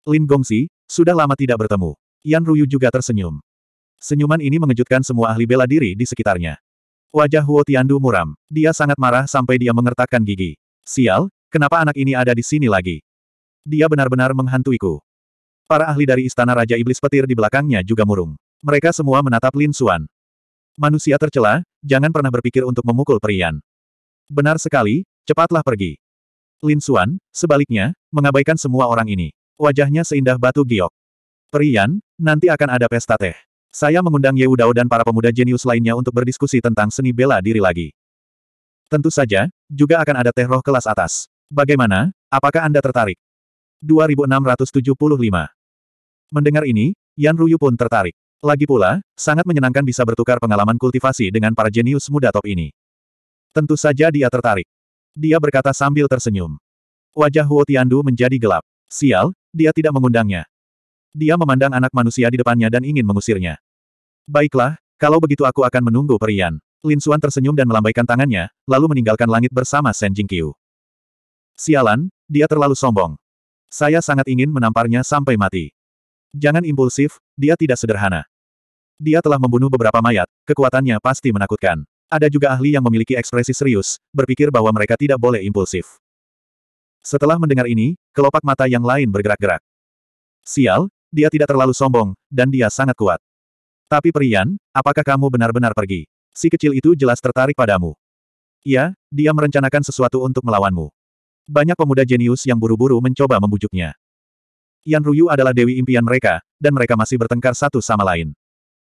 Lin Gongxi, sudah lama tidak bertemu. Yan Ruyu juga tersenyum. Senyuman ini mengejutkan semua ahli bela diri di sekitarnya. Wajah Huo Tiandu muram. Dia sangat marah sampai dia mengertakkan gigi. Sial, kenapa anak ini ada di sini lagi? Dia benar-benar menghantuiku. Para ahli dari Istana Raja Iblis Petir di belakangnya juga murung. Mereka semua menatap Lin Xuan. Manusia tercela, jangan pernah berpikir untuk memukul Perian. Benar sekali, cepatlah pergi. Lin Xuan, sebaliknya, mengabaikan semua orang ini. Wajahnya seindah batu giok. Perian, nanti akan ada pesta teh. Saya mengundang Ye Udao dan para pemuda jenius lainnya untuk berdiskusi tentang seni bela diri lagi. Tentu saja, juga akan ada teh roh kelas atas. Bagaimana, apakah Anda tertarik? 2675 Mendengar ini, Yan Ruyu pun tertarik. Lagi pula, sangat menyenangkan bisa bertukar pengalaman kultivasi dengan para jenius muda top ini. Tentu saja dia tertarik. Dia berkata sambil tersenyum. Wajah Huo Tiandu menjadi gelap. Sial, dia tidak mengundangnya. Dia memandang anak manusia di depannya dan ingin mengusirnya. Baiklah, kalau begitu aku akan menunggu perian. Lin Suan tersenyum dan melambaikan tangannya, lalu meninggalkan langit bersama Shen Jingqiu. Sialan, dia terlalu sombong. Saya sangat ingin menamparnya sampai mati. Jangan impulsif, dia tidak sederhana. Dia telah membunuh beberapa mayat, kekuatannya pasti menakutkan. Ada juga ahli yang memiliki ekspresi serius, berpikir bahwa mereka tidak boleh impulsif. Setelah mendengar ini, kelopak mata yang lain bergerak-gerak. Sial, dia tidak terlalu sombong, dan dia sangat kuat. Tapi Perian, apakah kamu benar-benar pergi? Si kecil itu jelas tertarik padamu. Ya, dia merencanakan sesuatu untuk melawanmu. Banyak pemuda jenius yang buru-buru mencoba membujuknya. Yan Ruyu adalah dewi impian mereka, dan mereka masih bertengkar satu sama lain.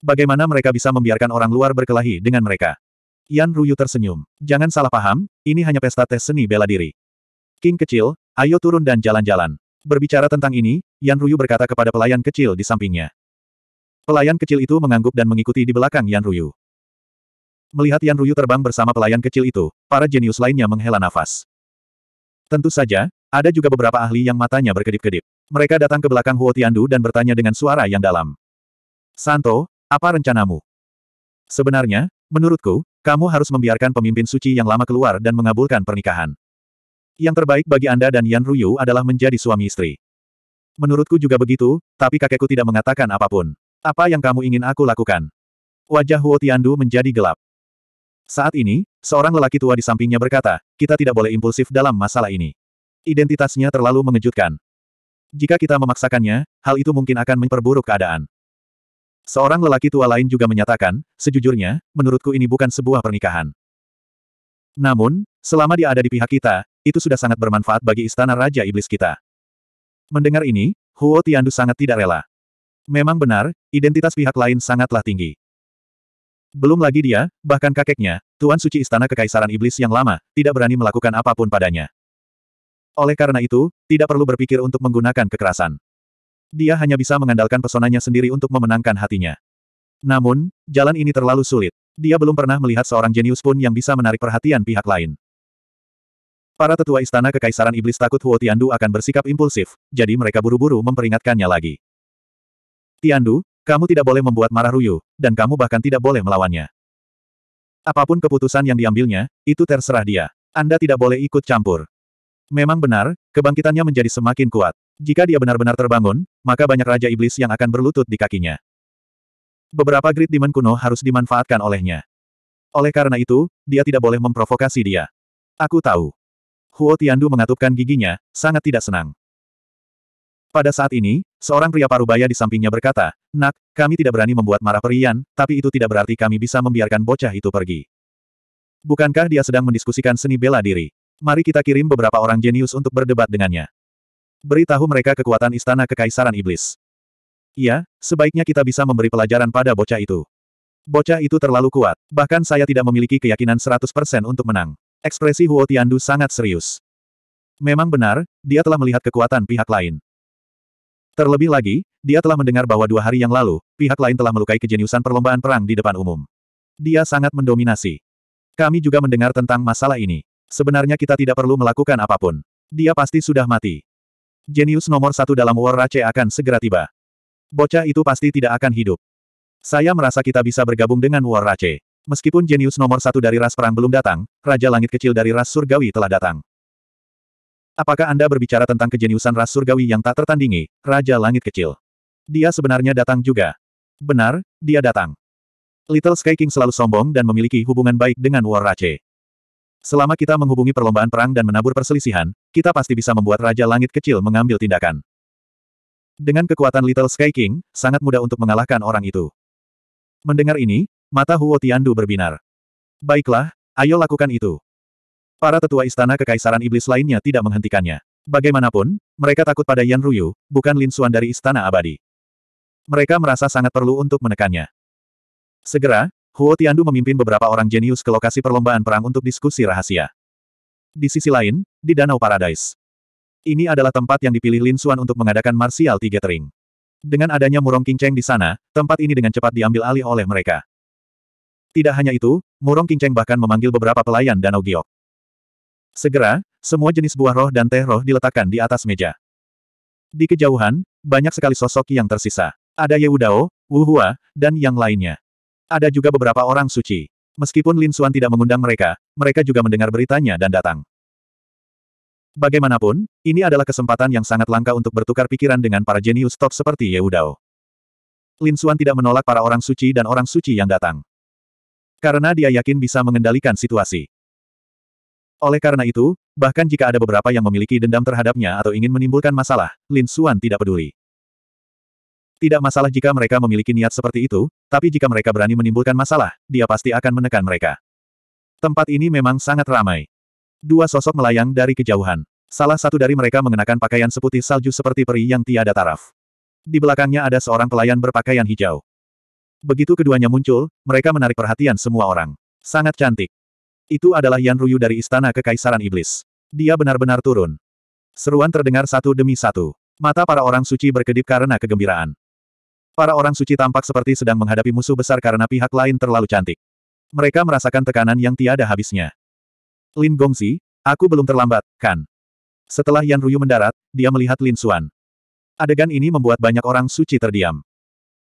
Bagaimana mereka bisa membiarkan orang luar berkelahi dengan mereka? Yan Ruyu tersenyum. Jangan salah paham, ini hanya pesta tes seni bela diri. King kecil, ayo turun dan jalan-jalan. Berbicara tentang ini, Yan Ruyu berkata kepada pelayan kecil di sampingnya. Pelayan kecil itu mengangguk dan mengikuti di belakang Yan Ruyu. Melihat Yan Ruyu terbang bersama pelayan kecil itu, para jenius lainnya menghela nafas. Tentu saja, ada juga beberapa ahli yang matanya berkedip-kedip. Mereka datang ke belakang Huo Tiandu dan bertanya dengan suara yang dalam. Santo, apa rencanamu? Sebenarnya, menurutku, kamu harus membiarkan pemimpin suci yang lama keluar dan mengabulkan pernikahan. Yang terbaik bagi Anda dan Yan Ruyu adalah menjadi suami istri. Menurutku juga begitu, tapi kakekku tidak mengatakan apapun. Apa yang kamu ingin aku lakukan? Wajah Huo Tiandu menjadi gelap. Saat ini, seorang lelaki tua di sampingnya berkata, kita tidak boleh impulsif dalam masalah ini. Identitasnya terlalu mengejutkan. Jika kita memaksakannya, hal itu mungkin akan memperburuk keadaan. Seorang lelaki tua lain juga menyatakan, sejujurnya, menurutku ini bukan sebuah pernikahan. Namun, selama dia ada di pihak kita, itu sudah sangat bermanfaat bagi istana Raja Iblis kita. Mendengar ini, Huo Tiandu sangat tidak rela. Memang benar, identitas pihak lain sangatlah tinggi. Belum lagi dia, bahkan kakeknya, Tuan Suci Istana Kekaisaran Iblis yang lama, tidak berani melakukan apapun padanya. Oleh karena itu, tidak perlu berpikir untuk menggunakan kekerasan dia hanya bisa mengandalkan pesonanya sendiri untuk memenangkan hatinya. Namun, jalan ini terlalu sulit. Dia belum pernah melihat seorang jenius pun yang bisa menarik perhatian pihak lain. Para tetua istana kekaisaran iblis takut Huo Tiandu akan bersikap impulsif, jadi mereka buru-buru memperingatkannya lagi. Tiandu, kamu tidak boleh membuat marah Ruyu, dan kamu bahkan tidak boleh melawannya. Apapun keputusan yang diambilnya, itu terserah dia. Anda tidak boleh ikut campur. Memang benar, kebangkitannya menjadi semakin kuat. Jika dia benar-benar terbangun, maka banyak Raja Iblis yang akan berlutut di kakinya. Beberapa grid Demon kuno harus dimanfaatkan olehnya. Oleh karena itu, dia tidak boleh memprovokasi dia. Aku tahu. Huo Tiandu mengatupkan giginya, sangat tidak senang. Pada saat ini, seorang pria parubaya di sampingnya berkata, Nak, kami tidak berani membuat marah perian, tapi itu tidak berarti kami bisa membiarkan bocah itu pergi. Bukankah dia sedang mendiskusikan seni bela diri? Mari kita kirim beberapa orang jenius untuk berdebat dengannya beritahu mereka kekuatan istana kekaisaran iblis. Iya, sebaiknya kita bisa memberi pelajaran pada bocah itu. Bocah itu terlalu kuat, bahkan saya tidak memiliki keyakinan 100% untuk menang. Ekspresi Huo Tiandu sangat serius. Memang benar, dia telah melihat kekuatan pihak lain. Terlebih lagi, dia telah mendengar bahwa dua hari yang lalu, pihak lain telah melukai kejeniusan perlombaan perang di depan umum. Dia sangat mendominasi. Kami juga mendengar tentang masalah ini. Sebenarnya kita tidak perlu melakukan apapun. Dia pasti sudah mati. Jenius nomor satu dalam War Race akan segera tiba. Bocah itu pasti tidak akan hidup. Saya merasa kita bisa bergabung dengan War Race. Meskipun jenius nomor satu dari ras perang belum datang, Raja Langit Kecil dari ras surgawi telah datang. Apakah Anda berbicara tentang kejeniusan ras surgawi yang tak tertandingi, Raja Langit Kecil? Dia sebenarnya datang juga. Benar, dia datang. Little Sky King selalu sombong dan memiliki hubungan baik dengan War Race. Selama kita menghubungi perlombaan perang dan menabur perselisihan, kita pasti bisa membuat Raja Langit kecil mengambil tindakan. Dengan kekuatan Little Sky King, sangat mudah untuk mengalahkan orang itu. Mendengar ini, mata Huo Tiandu berbinar. Baiklah, ayo lakukan itu. Para tetua istana kekaisaran iblis lainnya tidak menghentikannya. Bagaimanapun, mereka takut pada Yan Ruyu, bukan Lin Xuan dari Istana Abadi. Mereka merasa sangat perlu untuk menekannya. Segera, Huo Tiandu memimpin beberapa orang jenius ke lokasi perlombaan perang untuk diskusi rahasia. Di sisi lain, di Danau Paradise. Ini adalah tempat yang dipilih Lin Xuan untuk mengadakan martial gathering. Dengan adanya Murong Cheng di sana, tempat ini dengan cepat diambil alih oleh mereka. Tidak hanya itu, Murong Cheng bahkan memanggil beberapa pelayan Danau Giok. Segera, semua jenis buah roh dan teh roh diletakkan di atas meja. Di kejauhan, banyak sekali sosok yang tersisa. Ada Yeudao, Wuhua, dan yang lainnya. Ada juga beberapa orang suci. Meskipun Lin Xuan tidak mengundang mereka, mereka juga mendengar beritanya dan datang. Bagaimanapun, ini adalah kesempatan yang sangat langka untuk bertukar pikiran dengan para jenius top seperti Ye Yeudao. Lin Xuan tidak menolak para orang suci dan orang suci yang datang. Karena dia yakin bisa mengendalikan situasi. Oleh karena itu, bahkan jika ada beberapa yang memiliki dendam terhadapnya atau ingin menimbulkan masalah, Lin Xuan tidak peduli. Tidak masalah jika mereka memiliki niat seperti itu, tapi jika mereka berani menimbulkan masalah, dia pasti akan menekan mereka. Tempat ini memang sangat ramai. Dua sosok melayang dari kejauhan. Salah satu dari mereka mengenakan pakaian seputih salju seperti peri yang tiada taraf. Di belakangnya ada seorang pelayan berpakaian hijau. Begitu keduanya muncul, mereka menarik perhatian semua orang. Sangat cantik. Itu adalah Yan Ruyu dari Istana Kekaisaran Iblis. Dia benar-benar turun. Seruan terdengar satu demi satu. Mata para orang suci berkedip karena kegembiraan. Para orang suci tampak seperti sedang menghadapi musuh besar karena pihak lain terlalu cantik. Mereka merasakan tekanan yang tiada habisnya. Lin Gongzi, aku belum terlambat, kan? Setelah Yan Ruyu mendarat, dia melihat Lin Xuan. Adegan ini membuat banyak orang suci terdiam.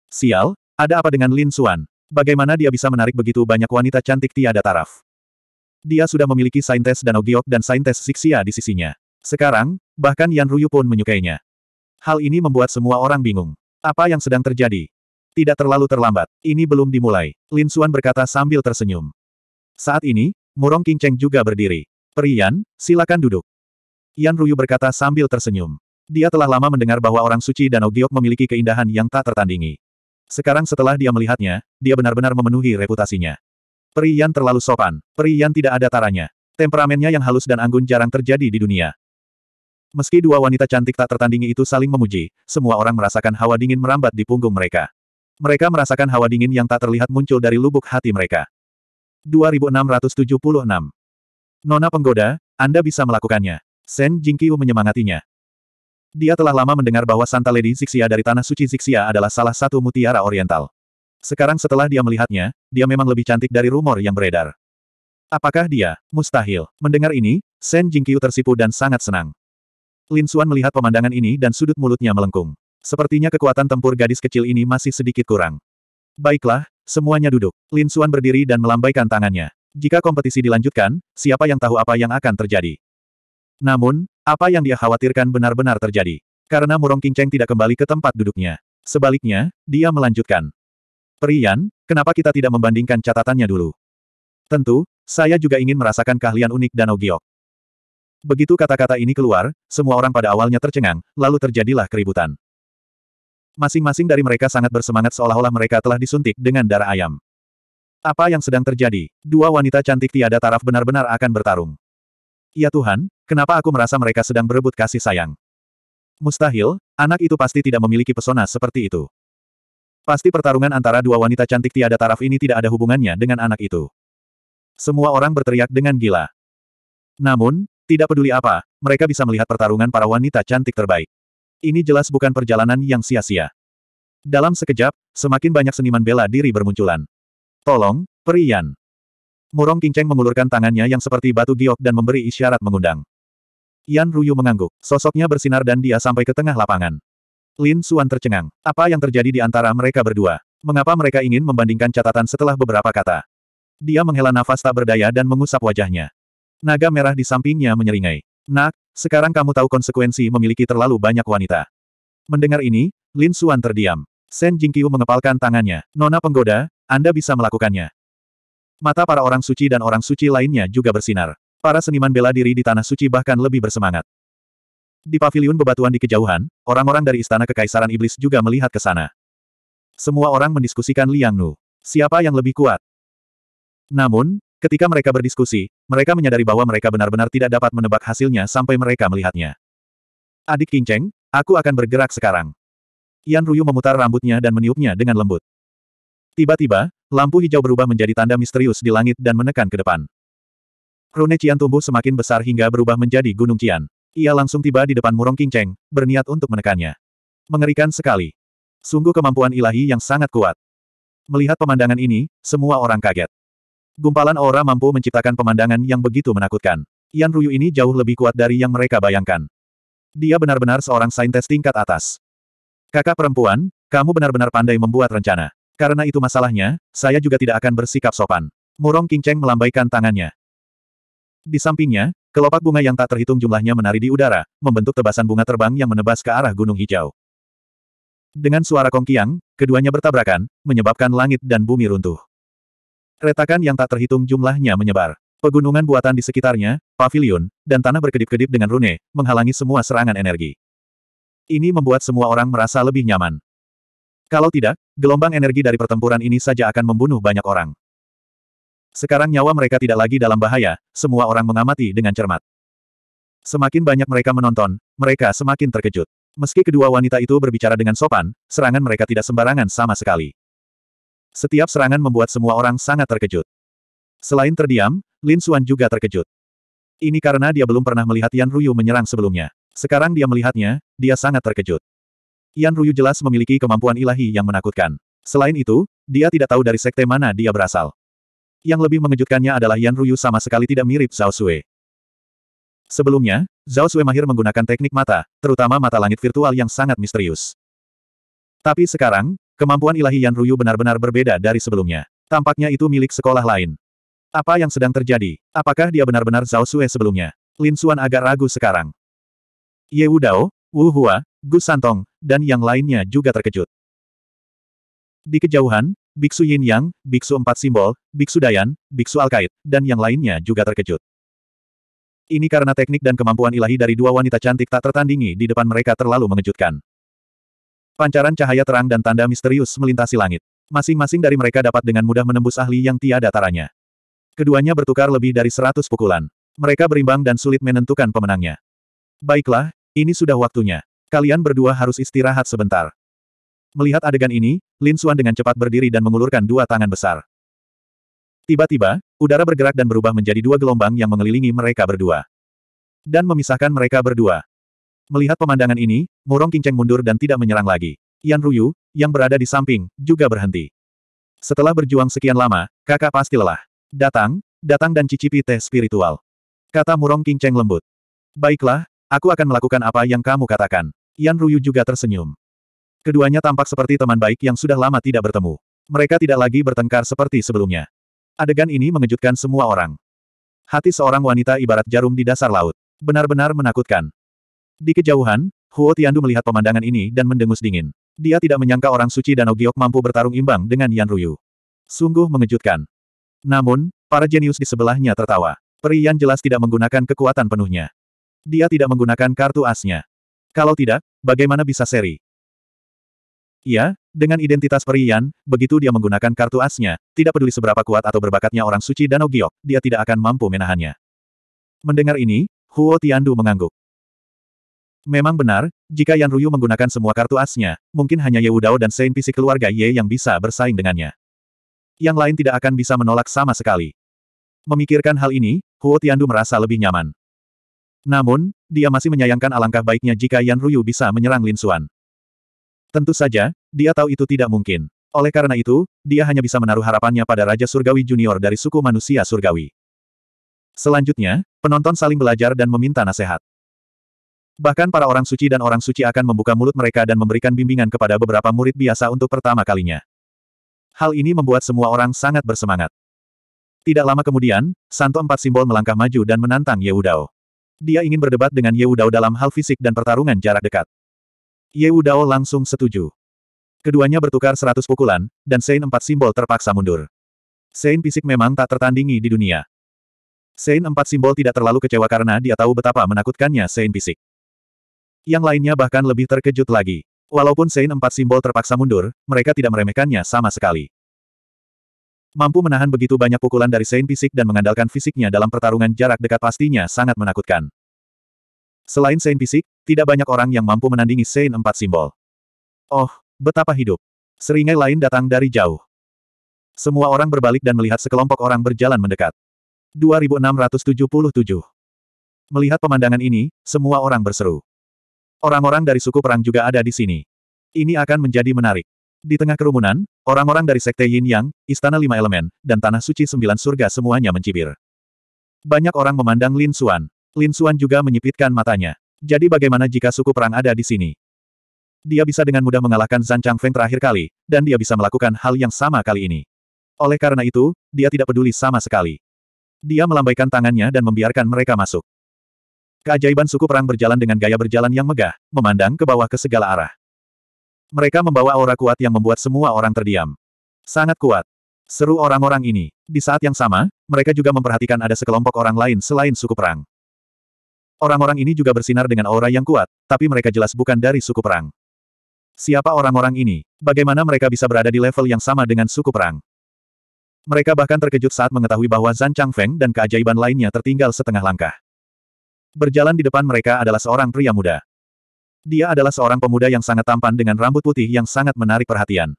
Sial, ada apa dengan Lin Xuan? Bagaimana dia bisa menarik begitu banyak wanita cantik tiada taraf? Dia sudah memiliki saintes Dan Ogiok dan saintes Sixia di sisinya. Sekarang, bahkan Yan Ruyu pun menyukainya. Hal ini membuat semua orang bingung. Apa yang sedang terjadi? Tidak terlalu terlambat, ini belum dimulai, Lin Suan berkata sambil tersenyum. Saat ini, Murong King Cheng juga berdiri. Perian, silakan duduk. Yan Ruyu berkata sambil tersenyum. Dia telah lama mendengar bahwa orang suci Danau Giok memiliki keindahan yang tak tertandingi. Sekarang setelah dia melihatnya, dia benar-benar memenuhi reputasinya. Perian terlalu sopan, Perian tidak ada taranya. Temperamennya yang halus dan anggun jarang terjadi di dunia. Meski dua wanita cantik tak tertandingi itu saling memuji, semua orang merasakan hawa dingin merambat di punggung mereka. Mereka merasakan hawa dingin yang tak terlihat muncul dari lubuk hati mereka. 2676 Nona penggoda, Anda bisa melakukannya. Sen Jingqiu menyemangatinya. Dia telah lama mendengar bahwa Santa Lady Zixia dari Tanah Suci Zixia adalah salah satu mutiara oriental. Sekarang setelah dia melihatnya, dia memang lebih cantik dari rumor yang beredar. Apakah dia? Mustahil. Mendengar ini, Sen Jingqiu tersipu dan sangat senang. Lin Suan melihat pemandangan ini dan sudut mulutnya melengkung. Sepertinya kekuatan tempur gadis kecil ini masih sedikit kurang. Baiklah, semuanya duduk. Lin Suan berdiri dan melambaikan tangannya. Jika kompetisi dilanjutkan, siapa yang tahu apa yang akan terjadi. Namun, apa yang dia khawatirkan benar-benar terjadi. Karena Murong Kinceng tidak kembali ke tempat duduknya. Sebaliknya, dia melanjutkan. Perian, kenapa kita tidak membandingkan catatannya dulu? Tentu, saya juga ingin merasakan keahlian unik Danau Giok. Begitu kata-kata ini keluar, semua orang pada awalnya tercengang, lalu terjadilah keributan. Masing-masing dari mereka sangat bersemangat seolah-olah mereka telah disuntik dengan darah ayam. Apa yang sedang terjadi? Dua wanita cantik tiada taraf benar-benar akan bertarung. Ya Tuhan, kenapa aku merasa mereka sedang berebut kasih sayang? Mustahil, anak itu pasti tidak memiliki pesona seperti itu. Pasti pertarungan antara dua wanita cantik tiada taraf ini tidak ada hubungannya dengan anak itu. Semua orang berteriak dengan gila. Namun, tidak peduli apa, mereka bisa melihat pertarungan para wanita cantik terbaik. Ini jelas bukan perjalanan yang sia-sia. Dalam sekejap, semakin banyak seniman bela diri bermunculan. Tolong, perian. Murong Kinceng mengulurkan tangannya yang seperti batu giok dan memberi isyarat mengundang. Yan Ruyu mengangguk, sosoknya bersinar dan dia sampai ke tengah lapangan. Lin Suan tercengang. Apa yang terjadi di antara mereka berdua? Mengapa mereka ingin membandingkan catatan setelah beberapa kata? Dia menghela nafas tak berdaya dan mengusap wajahnya. Naga merah di sampingnya menyeringai. Nak, sekarang kamu tahu konsekuensi memiliki terlalu banyak wanita. Mendengar ini, Lin Xuan terdiam. Shen Jingqiu mengepalkan tangannya. Nona penggoda, Anda bisa melakukannya. Mata para orang suci dan orang suci lainnya juga bersinar. Para seniman bela diri di Tanah Suci bahkan lebih bersemangat. Di paviliun bebatuan di kejauhan, orang-orang dari Istana Kekaisaran Iblis juga melihat ke sana. Semua orang mendiskusikan Liang Nu. Siapa yang lebih kuat? Namun, Ketika mereka berdiskusi, mereka menyadari bahwa mereka benar-benar tidak dapat menebak hasilnya sampai mereka melihatnya. Adik Kinceng, aku akan bergerak sekarang. Yan Ruyu memutar rambutnya dan meniupnya dengan lembut. Tiba-tiba, lampu hijau berubah menjadi tanda misterius di langit dan menekan ke depan. Rune Cian tumbuh semakin besar hingga berubah menjadi Gunung Cian. Ia langsung tiba di depan Murong Kinceng, berniat untuk menekannya. Mengerikan sekali. Sungguh kemampuan ilahi yang sangat kuat. Melihat pemandangan ini, semua orang kaget. Gumpalan aura mampu menciptakan pemandangan yang begitu menakutkan. Yan Ruyu ini jauh lebih kuat dari yang mereka bayangkan. Dia benar-benar seorang saintis tingkat atas. Kakak perempuan, kamu benar-benar pandai membuat rencana. Karena itu masalahnya, saya juga tidak akan bersikap sopan. Murong Cheng melambaikan tangannya. Di sampingnya, kelopak bunga yang tak terhitung jumlahnya menari di udara, membentuk tebasan bunga terbang yang menebas ke arah gunung hijau. Dengan suara kongkiang, keduanya bertabrakan, menyebabkan langit dan bumi runtuh. Retakan yang tak terhitung jumlahnya menyebar. Pegunungan buatan di sekitarnya, pavilion, dan tanah berkedip-kedip dengan rune, menghalangi semua serangan energi. Ini membuat semua orang merasa lebih nyaman. Kalau tidak, gelombang energi dari pertempuran ini saja akan membunuh banyak orang. Sekarang nyawa mereka tidak lagi dalam bahaya, semua orang mengamati dengan cermat. Semakin banyak mereka menonton, mereka semakin terkejut. Meski kedua wanita itu berbicara dengan sopan, serangan mereka tidak sembarangan sama sekali. Setiap serangan membuat semua orang sangat terkejut. Selain terdiam, Lin Xuan juga terkejut. Ini karena dia belum pernah melihat Yan Ruyu menyerang sebelumnya. Sekarang dia melihatnya, dia sangat terkejut. Yan Ruyu jelas memiliki kemampuan ilahi yang menakutkan. Selain itu, dia tidak tahu dari sekte mana dia berasal. Yang lebih mengejutkannya adalah Yan Ruyu sama sekali tidak mirip Zhao Sui. Sebelumnya, Zhao Sui mahir menggunakan teknik mata, terutama mata langit virtual yang sangat misterius. Tapi sekarang, Kemampuan ilahi Yan Ruyu benar-benar berbeda dari sebelumnya. Tampaknya itu milik sekolah lain. Apa yang sedang terjadi? Apakah dia benar-benar Zhao Sue sebelumnya? Lin Xuan agak ragu sekarang. Ye Wu Dao, Wu Hua, Gu Santong, dan yang lainnya juga terkejut. Di kejauhan, Biksu Yin Yang, Biksu Empat Simbol, Biksu Dayan, Biksu Alkait, dan yang lainnya juga terkejut. Ini karena teknik dan kemampuan ilahi dari dua wanita cantik tak tertandingi di depan mereka terlalu mengejutkan. Pancaran cahaya terang dan tanda misterius melintasi langit. Masing-masing dari mereka dapat dengan mudah menembus ahli yang tiada taranya. Keduanya bertukar lebih dari seratus pukulan. Mereka berimbang dan sulit menentukan pemenangnya. Baiklah, ini sudah waktunya. Kalian berdua harus istirahat sebentar. Melihat adegan ini, Lin Xuan dengan cepat berdiri dan mengulurkan dua tangan besar. Tiba-tiba, udara bergerak dan berubah menjadi dua gelombang yang mengelilingi mereka berdua. Dan memisahkan mereka berdua. Melihat pemandangan ini, Murong Kinceng mundur dan tidak menyerang lagi. Yan Ruyu, yang berada di samping, juga berhenti. Setelah berjuang sekian lama, kakak pasti lelah. Datang, datang dan cicipi teh spiritual. Kata Murong Kinceng lembut. Baiklah, aku akan melakukan apa yang kamu katakan. Yan Ruyu juga tersenyum. Keduanya tampak seperti teman baik yang sudah lama tidak bertemu. Mereka tidak lagi bertengkar seperti sebelumnya. Adegan ini mengejutkan semua orang. Hati seorang wanita ibarat jarum di dasar laut. Benar-benar menakutkan. Di kejauhan, Huo Tiandu melihat pemandangan ini dan mendengus dingin. Dia tidak menyangka orang suci Danau Giok mampu bertarung imbang dengan Yan Ruyu. Sungguh mengejutkan. Namun, para jenius di sebelahnya tertawa. Peri Yan jelas tidak menggunakan kekuatan penuhnya. Dia tidak menggunakan kartu asnya. Kalau tidak, bagaimana bisa seri? Ya, dengan identitas Peri Yan, begitu dia menggunakan kartu asnya, tidak peduli seberapa kuat atau berbakatnya orang suci Danau Giok, dia tidak akan mampu menahannya. Mendengar ini, Huo Tiandu mengangguk. Memang benar, jika Yan Ruyu menggunakan semua kartu asnya, mungkin hanya Ye Wudao dan Sein Pisi keluarga Ye yang bisa bersaing dengannya. Yang lain tidak akan bisa menolak sama sekali. Memikirkan hal ini, Huo Tiandu merasa lebih nyaman. Namun, dia masih menyayangkan alangkah baiknya jika Yan Ruyu bisa menyerang Lin Xuan. Tentu saja, dia tahu itu tidak mungkin. Oleh karena itu, dia hanya bisa menaruh harapannya pada Raja Surgawi Junior dari suku manusia Surgawi. Selanjutnya, penonton saling belajar dan meminta nasihat. Bahkan para orang suci dan orang suci akan membuka mulut mereka dan memberikan bimbingan kepada beberapa murid biasa untuk pertama kalinya. Hal ini membuat semua orang sangat bersemangat. Tidak lama kemudian, Santo Empat Simbol melangkah maju dan menantang Yehudao. Dia ingin berdebat dengan Yehudao dalam hal fisik dan pertarungan jarak dekat. Yehudao langsung setuju. Keduanya bertukar seratus pukulan, dan Sein Empat Simbol terpaksa mundur. Sein fisik memang tak tertandingi di dunia. Sein Empat Simbol tidak terlalu kecewa karena dia tahu betapa menakutkannya Sein fisik. Yang lainnya bahkan lebih terkejut lagi. Walaupun Sein empat simbol terpaksa mundur, mereka tidak meremehkannya sama sekali. Mampu menahan begitu banyak pukulan dari Sein fisik dan mengandalkan fisiknya dalam pertarungan jarak dekat pastinya sangat menakutkan. Selain Sein fisik, tidak banyak orang yang mampu menandingi Sein empat simbol. Oh, betapa hidup. Seringai lain datang dari jauh. Semua orang berbalik dan melihat sekelompok orang berjalan mendekat. 2677. Melihat pemandangan ini, semua orang berseru. Orang-orang dari suku perang juga ada di sini. Ini akan menjadi menarik. Di tengah kerumunan, orang-orang dari Sekte Yin Yang, Istana Lima Elemen, dan Tanah Suci Sembilan Surga semuanya mencibir. Banyak orang memandang Lin Xuan. Lin Xuan juga menyipitkan matanya. Jadi bagaimana jika suku perang ada di sini? Dia bisa dengan mudah mengalahkan Zhan Changfeng terakhir kali, dan dia bisa melakukan hal yang sama kali ini. Oleh karena itu, dia tidak peduli sama sekali. Dia melambaikan tangannya dan membiarkan mereka masuk. Keajaiban suku perang berjalan dengan gaya berjalan yang megah, memandang ke bawah ke segala arah. Mereka membawa aura kuat yang membuat semua orang terdiam. Sangat kuat. Seru orang-orang ini. Di saat yang sama, mereka juga memperhatikan ada sekelompok orang lain selain suku perang. Orang-orang ini juga bersinar dengan aura yang kuat, tapi mereka jelas bukan dari suku perang. Siapa orang-orang ini? Bagaimana mereka bisa berada di level yang sama dengan suku perang? Mereka bahkan terkejut saat mengetahui bahwa Zan Changfeng dan keajaiban lainnya tertinggal setengah langkah. Berjalan di depan mereka adalah seorang pria muda. Dia adalah seorang pemuda yang sangat tampan dengan rambut putih yang sangat menarik perhatian.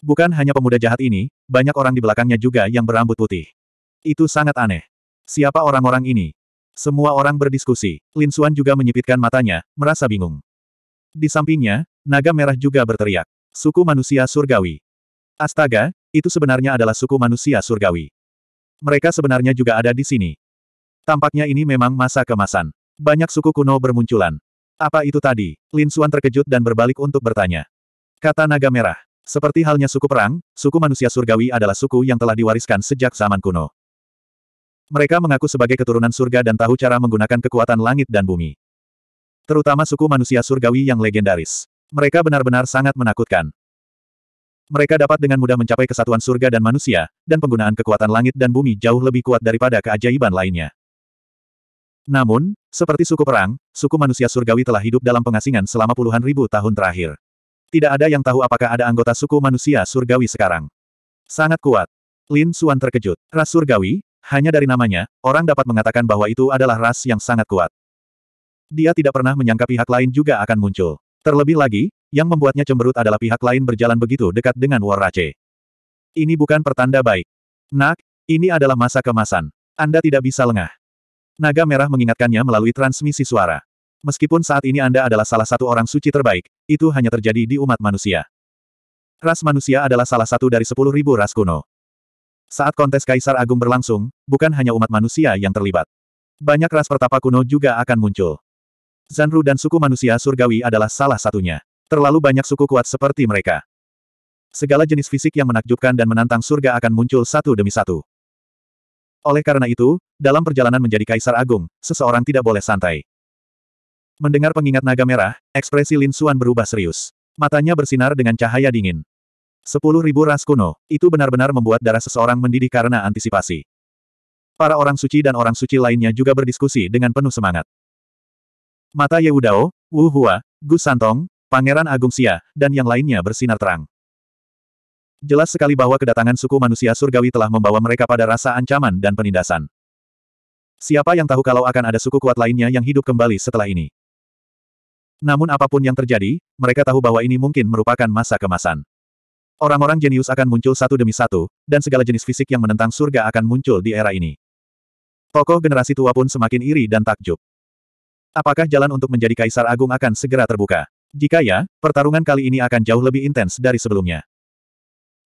Bukan hanya pemuda jahat ini, banyak orang di belakangnya juga yang berambut putih. Itu sangat aneh. Siapa orang-orang ini? Semua orang berdiskusi. Lin Xuan juga menyipitkan matanya, merasa bingung. Di sampingnya, naga merah juga berteriak. Suku manusia surgawi. Astaga, itu sebenarnya adalah suku manusia surgawi. Mereka sebenarnya juga ada di sini. Tampaknya ini memang masa kemasan. Banyak suku kuno bermunculan. Apa itu tadi? Lin Suan terkejut dan berbalik untuk bertanya. Kata naga merah. Seperti halnya suku perang, suku manusia surgawi adalah suku yang telah diwariskan sejak zaman kuno. Mereka mengaku sebagai keturunan surga dan tahu cara menggunakan kekuatan langit dan bumi. Terutama suku manusia surgawi yang legendaris. Mereka benar-benar sangat menakutkan. Mereka dapat dengan mudah mencapai kesatuan surga dan manusia, dan penggunaan kekuatan langit dan bumi jauh lebih kuat daripada keajaiban lainnya. Namun, seperti suku perang, suku manusia surgawi telah hidup dalam pengasingan selama puluhan ribu tahun terakhir. Tidak ada yang tahu apakah ada anggota suku manusia surgawi sekarang. Sangat kuat. Lin Suan terkejut. Ras surgawi, hanya dari namanya, orang dapat mengatakan bahwa itu adalah ras yang sangat kuat. Dia tidak pernah menyangka pihak lain juga akan muncul. Terlebih lagi, yang membuatnya cemberut adalah pihak lain berjalan begitu dekat dengan War Rache. Ini bukan pertanda baik. Nak, ini adalah masa kemasan. Anda tidak bisa lengah. Naga merah mengingatkannya melalui transmisi suara. Meskipun saat ini Anda adalah salah satu orang suci terbaik, itu hanya terjadi di umat manusia. Ras manusia adalah salah satu dari sepuluh ribu ras kuno. Saat kontes Kaisar Agung berlangsung, bukan hanya umat manusia yang terlibat. Banyak ras pertapa kuno juga akan muncul. Zanru dan suku manusia surgawi adalah salah satunya. Terlalu banyak suku kuat seperti mereka. Segala jenis fisik yang menakjubkan dan menantang surga akan muncul satu demi satu. Oleh karena itu, dalam perjalanan menjadi kaisar agung, seseorang tidak boleh santai. Mendengar pengingat naga merah, ekspresi Lin Suan berubah serius. Matanya bersinar dengan cahaya dingin. Sepuluh ribu ras kuno, itu benar-benar membuat darah seseorang mendidih karena antisipasi. Para orang suci dan orang suci lainnya juga berdiskusi dengan penuh semangat. Mata Yehudao, Wu Hua, Gu Santong, Pangeran Agung Sia dan yang lainnya bersinar terang. Jelas sekali bahwa kedatangan suku manusia surgawi telah membawa mereka pada rasa ancaman dan penindasan. Siapa yang tahu kalau akan ada suku kuat lainnya yang hidup kembali setelah ini? Namun apapun yang terjadi, mereka tahu bahwa ini mungkin merupakan masa kemasan. Orang-orang jenius akan muncul satu demi satu, dan segala jenis fisik yang menentang surga akan muncul di era ini. Tokoh generasi tua pun semakin iri dan takjub. Apakah jalan untuk menjadi kaisar agung akan segera terbuka? Jika ya, pertarungan kali ini akan jauh lebih intens dari sebelumnya.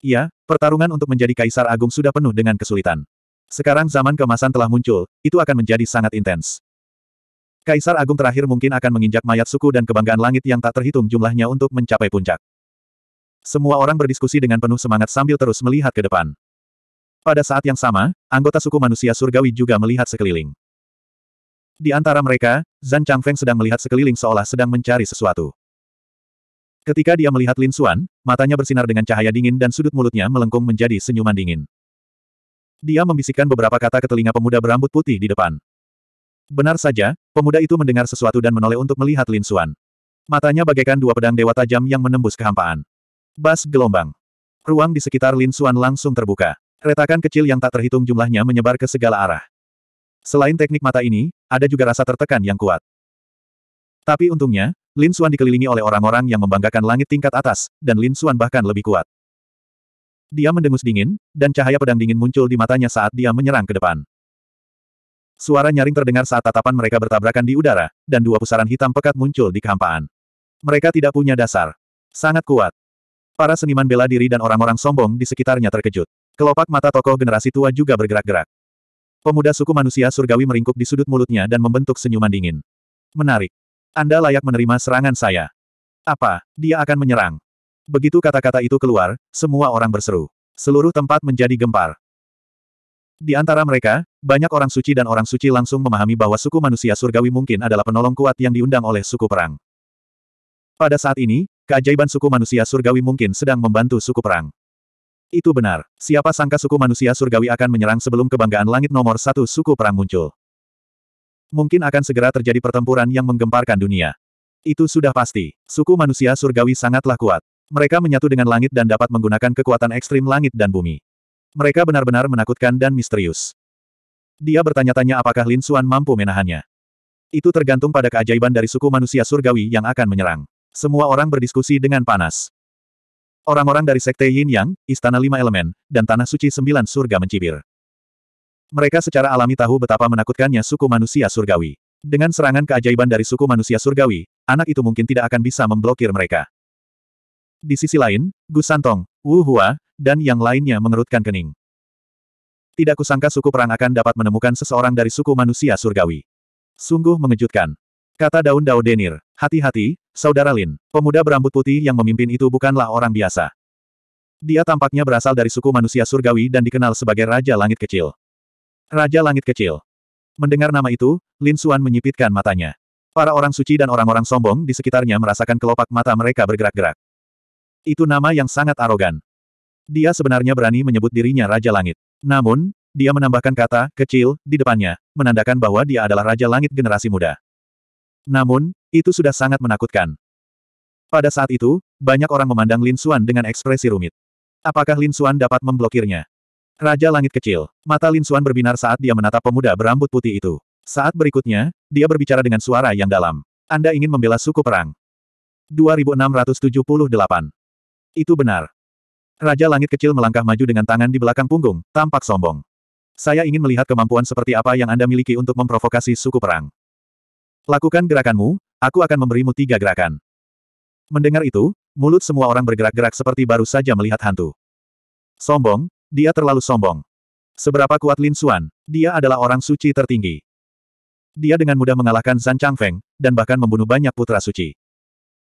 Iya, pertarungan untuk menjadi Kaisar Agung sudah penuh dengan kesulitan. Sekarang zaman kemasan telah muncul, itu akan menjadi sangat intens. Kaisar Agung terakhir mungkin akan menginjak mayat suku dan kebanggaan langit yang tak terhitung jumlahnya untuk mencapai puncak. Semua orang berdiskusi dengan penuh semangat sambil terus melihat ke depan. Pada saat yang sama, anggota suku manusia surgawi juga melihat sekeliling. Di antara mereka, Zan Changfeng sedang melihat sekeliling seolah sedang mencari sesuatu. Ketika dia melihat Lin Xuan, matanya bersinar dengan cahaya dingin dan sudut mulutnya melengkung menjadi senyuman dingin. Dia membisikkan beberapa kata ke telinga pemuda berambut putih di depan. Benar saja, pemuda itu mendengar sesuatu dan menoleh untuk melihat Lin Xuan. Matanya bagaikan dua pedang dewa tajam yang menembus kehampaan. Bas gelombang. Ruang di sekitar Lin Xuan langsung terbuka. Retakan kecil yang tak terhitung jumlahnya menyebar ke segala arah. Selain teknik mata ini, ada juga rasa tertekan yang kuat. Tapi untungnya, Lin Xuan dikelilingi oleh orang-orang yang membanggakan langit tingkat atas, dan Lin Xuan bahkan lebih kuat. Dia mendengus dingin, dan cahaya pedang dingin muncul di matanya saat dia menyerang ke depan. Suara nyaring terdengar saat tatapan mereka bertabrakan di udara, dan dua pusaran hitam pekat muncul di kehampaan. Mereka tidak punya dasar. Sangat kuat. Para seniman bela diri dan orang-orang sombong di sekitarnya terkejut. Kelopak mata tokoh generasi tua juga bergerak-gerak. Pemuda suku manusia surgawi meringkuk di sudut mulutnya dan membentuk senyuman dingin. Menarik. Anda layak menerima serangan saya. Apa? Dia akan menyerang. Begitu kata-kata itu keluar, semua orang berseru. Seluruh tempat menjadi gempar. Di antara mereka, banyak orang suci dan orang suci langsung memahami bahwa suku manusia surgawi mungkin adalah penolong kuat yang diundang oleh suku perang. Pada saat ini, keajaiban suku manusia surgawi mungkin sedang membantu suku perang. Itu benar. Siapa sangka suku manusia surgawi akan menyerang sebelum kebanggaan langit nomor satu suku perang muncul. Mungkin akan segera terjadi pertempuran yang menggemparkan dunia. Itu sudah pasti. Suku manusia surgawi sangatlah kuat. Mereka menyatu dengan langit dan dapat menggunakan kekuatan ekstrim langit dan bumi. Mereka benar-benar menakutkan dan misterius. Dia bertanya-tanya apakah Lin Xuan mampu menahannya. Itu tergantung pada keajaiban dari suku manusia surgawi yang akan menyerang. Semua orang berdiskusi dengan panas. Orang-orang dari Sekte Yin Yang, Istana Lima Elemen, dan Tanah Suci Sembilan Surga mencibir. Mereka secara alami tahu betapa menakutkannya suku manusia surgawi. Dengan serangan keajaiban dari suku manusia surgawi, anak itu mungkin tidak akan bisa memblokir mereka. Di sisi lain, Gu Santong, Wu Hua, dan yang lainnya mengerutkan kening. Tidak kusangka suku perang akan dapat menemukan seseorang dari suku manusia surgawi. Sungguh mengejutkan. Kata Daun Dao Denir, hati-hati, Saudara Lin, pemuda berambut putih yang memimpin itu bukanlah orang biasa. Dia tampaknya berasal dari suku manusia surgawi dan dikenal sebagai Raja Langit Kecil. Raja Langit Kecil. Mendengar nama itu, Lin Xuan menyipitkan matanya. Para orang suci dan orang-orang sombong di sekitarnya merasakan kelopak mata mereka bergerak-gerak. Itu nama yang sangat arogan. Dia sebenarnya berani menyebut dirinya Raja Langit. Namun, dia menambahkan kata kecil di depannya, menandakan bahwa dia adalah Raja Langit generasi muda. Namun, itu sudah sangat menakutkan. Pada saat itu, banyak orang memandang Lin Xuan dengan ekspresi rumit. Apakah Lin Xuan dapat memblokirnya? Raja Langit Kecil. Mata Lin Xuan berbinar saat dia menatap pemuda berambut putih itu. Saat berikutnya, dia berbicara dengan suara yang dalam. Anda ingin membela suku perang. 2678. Itu benar. Raja Langit Kecil melangkah maju dengan tangan di belakang punggung, tampak sombong. Saya ingin melihat kemampuan seperti apa yang Anda miliki untuk memprovokasi suku perang. Lakukan gerakanmu, aku akan memberimu tiga gerakan. Mendengar itu, mulut semua orang bergerak-gerak seperti baru saja melihat hantu. Sombong, dia terlalu sombong. Seberapa kuat Lin Xuan, dia adalah orang suci tertinggi. Dia dengan mudah mengalahkan Zan Changfeng, dan bahkan membunuh banyak putra suci.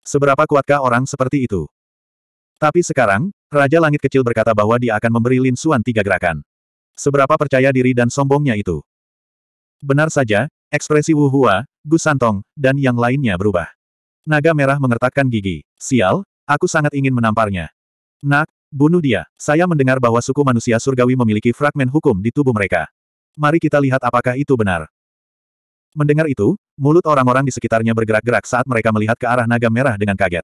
Seberapa kuatkah orang seperti itu? Tapi sekarang, Raja Langit Kecil berkata bahwa dia akan memberi Lin Xuan tiga gerakan. Seberapa percaya diri dan sombongnya itu? Benar saja, ekspresi Wu Hua, Gu Santong, dan yang lainnya berubah. Naga merah mengertakkan gigi. Sial, aku sangat ingin menamparnya. Nak, Bunuh dia. Saya mendengar bahwa suku manusia surgawi memiliki fragmen hukum di tubuh mereka. Mari kita lihat apakah itu benar. Mendengar itu, mulut orang-orang di sekitarnya bergerak-gerak saat mereka melihat ke arah naga merah dengan kaget.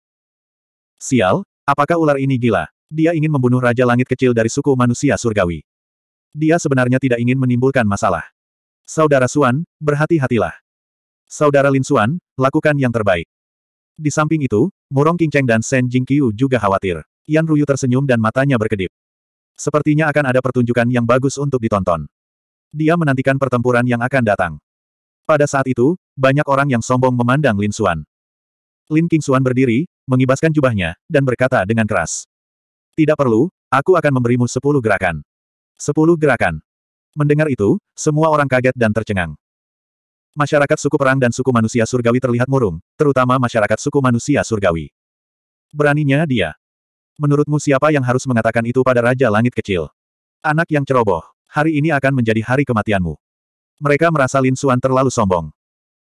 Sial, apakah ular ini gila? Dia ingin membunuh Raja Langit kecil dari suku manusia surgawi. Dia sebenarnya tidak ingin menimbulkan masalah. Saudara Suan, berhati-hatilah. Saudara Lin Suan, lakukan yang terbaik. Di samping itu, Murong Cheng dan Shen Jingqiu juga khawatir. Yan Ruyu tersenyum dan matanya berkedip. Sepertinya akan ada pertunjukan yang bagus untuk ditonton. Dia menantikan pertempuran yang akan datang. Pada saat itu, banyak orang yang sombong memandang Lin Xuan. Lin King Xuan berdiri, mengibaskan jubahnya, dan berkata dengan keras. Tidak perlu, aku akan memberimu sepuluh gerakan. Sepuluh gerakan. Mendengar itu, semua orang kaget dan tercengang. Masyarakat suku perang dan suku manusia surgawi terlihat murung, terutama masyarakat suku manusia surgawi. Beraninya dia. Menurutmu siapa yang harus mengatakan itu pada Raja Langit Kecil? Anak yang ceroboh, hari ini akan menjadi hari kematianmu. Mereka merasa Lin Xuan terlalu sombong.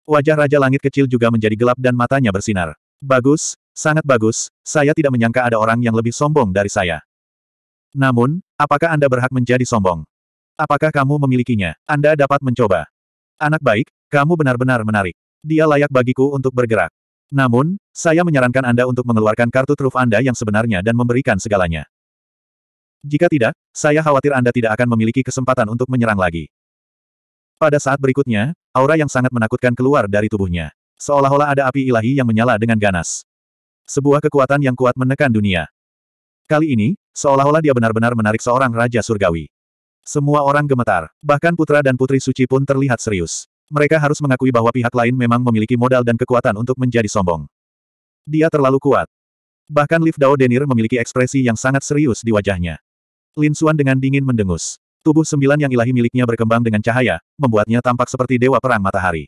Wajah Raja Langit Kecil juga menjadi gelap dan matanya bersinar. Bagus, sangat bagus, saya tidak menyangka ada orang yang lebih sombong dari saya. Namun, apakah Anda berhak menjadi sombong? Apakah kamu memilikinya? Anda dapat mencoba. Anak baik, kamu benar-benar menarik. Dia layak bagiku untuk bergerak. Namun, saya menyarankan Anda untuk mengeluarkan kartu truf Anda yang sebenarnya dan memberikan segalanya. Jika tidak, saya khawatir Anda tidak akan memiliki kesempatan untuk menyerang lagi. Pada saat berikutnya, aura yang sangat menakutkan keluar dari tubuhnya. Seolah-olah ada api ilahi yang menyala dengan ganas. Sebuah kekuatan yang kuat menekan dunia. Kali ini, seolah-olah dia benar-benar menarik seorang Raja Surgawi. Semua orang gemetar, bahkan putra dan putri suci pun terlihat serius. Mereka harus mengakui bahwa pihak lain memang memiliki modal dan kekuatan untuk menjadi sombong. Dia terlalu kuat. Bahkan Liv Dao Denir memiliki ekspresi yang sangat serius di wajahnya. Lin Xuan dengan dingin mendengus. Tubuh sembilan yang ilahi miliknya berkembang dengan cahaya, membuatnya tampak seperti dewa perang matahari.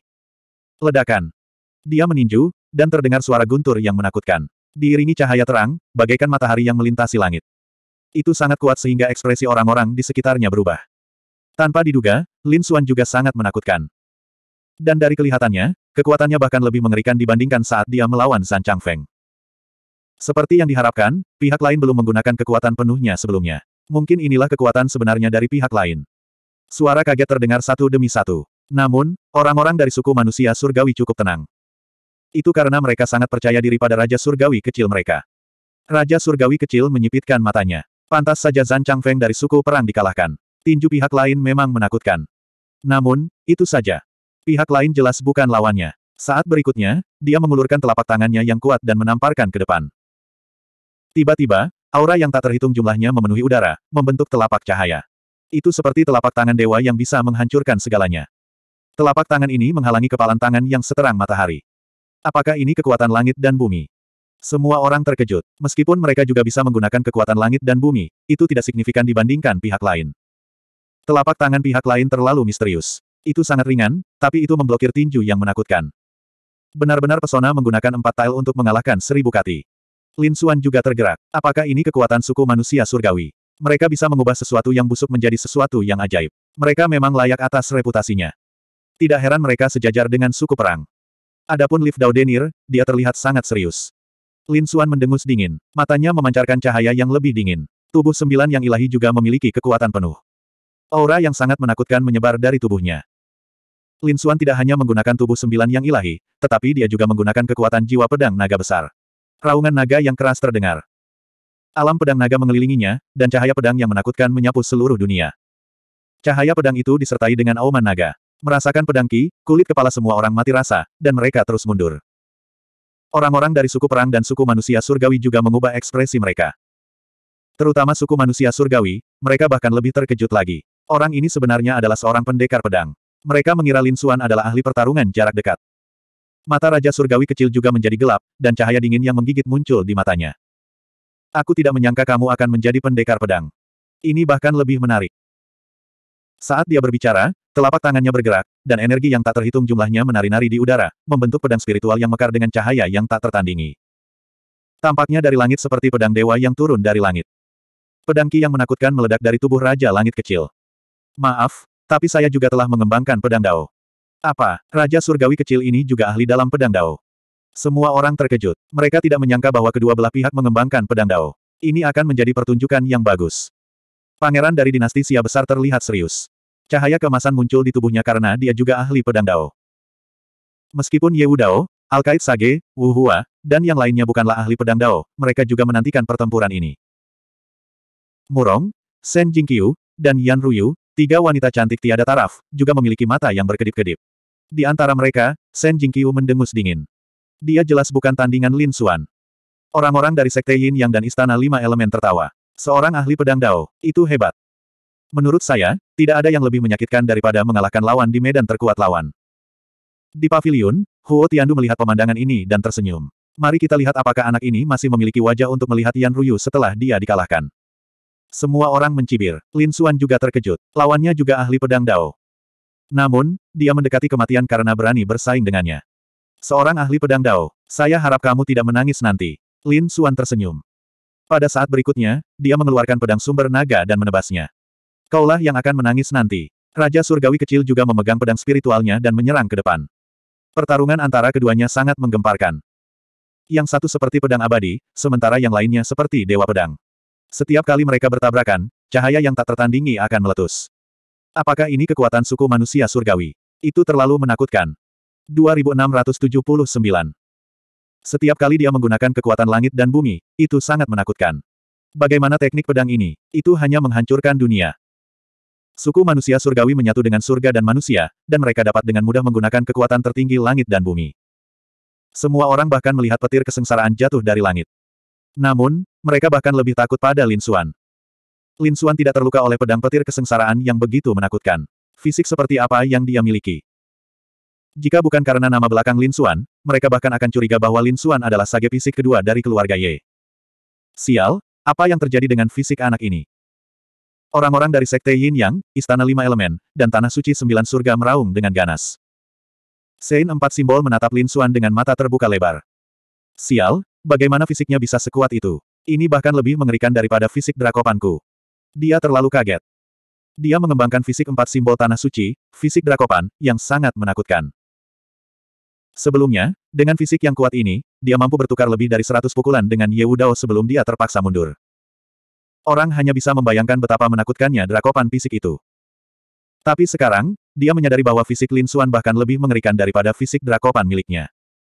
Ledakan. Dia meninju, dan terdengar suara guntur yang menakutkan. Diiringi cahaya terang, bagaikan matahari yang melintasi langit. Itu sangat kuat sehingga ekspresi orang-orang di sekitarnya berubah. Tanpa diduga, Lin Xuan juga sangat menakutkan. Dan dari kelihatannya, kekuatannya bahkan lebih mengerikan dibandingkan saat dia melawan Chang Feng. Seperti yang diharapkan, pihak lain belum menggunakan kekuatan penuhnya sebelumnya. Mungkin inilah kekuatan sebenarnya dari pihak lain. Suara kaget terdengar satu demi satu. Namun, orang-orang dari suku manusia surgawi cukup tenang. Itu karena mereka sangat percaya diri pada Raja Surgawi kecil mereka. Raja Surgawi kecil menyipitkan matanya. Pantas saja Zan Chang Feng dari suku perang dikalahkan. Tinju pihak lain memang menakutkan. Namun, itu saja. Pihak lain jelas bukan lawannya. Saat berikutnya, dia mengulurkan telapak tangannya yang kuat dan menamparkan ke depan. Tiba-tiba, aura yang tak terhitung jumlahnya memenuhi udara, membentuk telapak cahaya. Itu seperti telapak tangan dewa yang bisa menghancurkan segalanya. Telapak tangan ini menghalangi kepalan tangan yang seterang matahari. Apakah ini kekuatan langit dan bumi? Semua orang terkejut. Meskipun mereka juga bisa menggunakan kekuatan langit dan bumi, itu tidak signifikan dibandingkan pihak lain. Telapak tangan pihak lain terlalu misterius. Itu sangat ringan, tapi itu memblokir tinju yang menakutkan. Benar-benar pesona menggunakan empat tail untuk mengalahkan seribu kati. Lin Xuan juga tergerak. Apakah ini kekuatan suku manusia surgawi? Mereka bisa mengubah sesuatu yang busuk menjadi sesuatu yang ajaib. Mereka memang layak atas reputasinya. Tidak heran mereka sejajar dengan suku perang. Adapun Liv Daudenir, dia terlihat sangat serius. Lin Xuan mendengus dingin. Matanya memancarkan cahaya yang lebih dingin. Tubuh sembilan yang ilahi juga memiliki kekuatan penuh. Aura yang sangat menakutkan menyebar dari tubuhnya. Lin Suan tidak hanya menggunakan tubuh sembilan yang ilahi, tetapi dia juga menggunakan kekuatan jiwa pedang naga besar. Raungan naga yang keras terdengar. Alam pedang naga mengelilinginya, dan cahaya pedang yang menakutkan menyapu seluruh dunia. Cahaya pedang itu disertai dengan auman naga. Merasakan pedang ki, kulit kepala semua orang mati rasa, dan mereka terus mundur. Orang-orang dari suku perang dan suku manusia surgawi juga mengubah ekspresi mereka. Terutama suku manusia surgawi, mereka bahkan lebih terkejut lagi. Orang ini sebenarnya adalah seorang pendekar pedang. Mereka mengira Lin Xuan adalah ahli pertarungan jarak dekat. Mata Raja Surgawi kecil juga menjadi gelap, dan cahaya dingin yang menggigit muncul di matanya. Aku tidak menyangka kamu akan menjadi pendekar pedang. Ini bahkan lebih menarik. Saat dia berbicara, telapak tangannya bergerak, dan energi yang tak terhitung jumlahnya menari-nari di udara, membentuk pedang spiritual yang mekar dengan cahaya yang tak tertandingi. Tampaknya dari langit seperti pedang dewa yang turun dari langit. Pedang ki yang menakutkan meledak dari tubuh Raja Langit Kecil. Maaf, tapi saya juga telah mengembangkan pedang Dao. Apa, Raja Surgawi kecil ini juga ahli dalam pedang Dao? Semua orang terkejut. Mereka tidak menyangka bahwa kedua belah pihak mengembangkan pedang Dao. Ini akan menjadi pertunjukan yang bagus. Pangeran dari dinasti Xia besar terlihat serius. Cahaya kemasan muncul di tubuhnya karena dia juga ahli pedang Dao. Meskipun Ye Dao, Alkait Sage, Wu Hua, dan yang lainnya bukanlah ahli pedang Dao, mereka juga menantikan pertempuran ini. Murong, Shen Jingqiu, dan Yan Ruyu, Tiga wanita cantik tiada taraf, juga memiliki mata yang berkedip-kedip. Di antara mereka, Shen Jingqiu mendengus dingin. Dia jelas bukan tandingan Lin Xuan. Orang-orang dari Sekte Yin Yang dan Istana Lima Elemen tertawa. Seorang ahli pedang Dao, itu hebat. Menurut saya, tidak ada yang lebih menyakitkan daripada mengalahkan lawan di medan terkuat lawan. Di pavilion, Huo Tiandu melihat pemandangan ini dan tersenyum. Mari kita lihat apakah anak ini masih memiliki wajah untuk melihat Yan Ruyu setelah dia dikalahkan. Semua orang mencibir, Lin Suan juga terkejut, lawannya juga ahli pedang Dao. Namun, dia mendekati kematian karena berani bersaing dengannya. Seorang ahli pedang Dao, saya harap kamu tidak menangis nanti. Lin Suan tersenyum. Pada saat berikutnya, dia mengeluarkan pedang sumber naga dan menebasnya. Kaulah yang akan menangis nanti. Raja Surgawi kecil juga memegang pedang spiritualnya dan menyerang ke depan. Pertarungan antara keduanya sangat menggemparkan. Yang satu seperti pedang abadi, sementara yang lainnya seperti dewa pedang. Setiap kali mereka bertabrakan, cahaya yang tak tertandingi akan meletus. Apakah ini kekuatan suku manusia surgawi? Itu terlalu menakutkan. 2679 Setiap kali dia menggunakan kekuatan langit dan bumi, itu sangat menakutkan. Bagaimana teknik pedang ini? Itu hanya menghancurkan dunia. Suku manusia surgawi menyatu dengan surga dan manusia, dan mereka dapat dengan mudah menggunakan kekuatan tertinggi langit dan bumi. Semua orang bahkan melihat petir kesengsaraan jatuh dari langit. Namun, mereka bahkan lebih takut pada Lin Xuan. Lin Xuan tidak terluka oleh pedang petir kesengsaraan yang begitu menakutkan. Fisik seperti apa yang dia miliki. Jika bukan karena nama belakang Lin Xuan, mereka bahkan akan curiga bahwa Lin Xuan adalah sage fisik kedua dari keluarga Ye. Sial, apa yang terjadi dengan fisik anak ini? Orang-orang dari Sekte Yin Yang, Istana Lima Elemen, dan Tanah Suci Sembilan Surga meraung dengan ganas. Sein empat simbol menatap Lin Xuan dengan mata terbuka lebar. Sial, Bagaimana fisiknya bisa sekuat itu? Ini bahkan lebih mengerikan daripada fisik Drakopanku. Dia terlalu kaget. Dia mengembangkan fisik empat simbol tanah suci, fisik Drakopan, yang sangat menakutkan. Sebelumnya, dengan fisik yang kuat ini, dia mampu bertukar lebih dari seratus pukulan dengan Yehudao sebelum dia terpaksa mundur. Orang hanya bisa membayangkan betapa menakutkannya Drakopan fisik itu. Tapi sekarang, dia menyadari bahwa fisik Lin Suan bahkan lebih mengerikan daripada fisik Drakopan miliknya.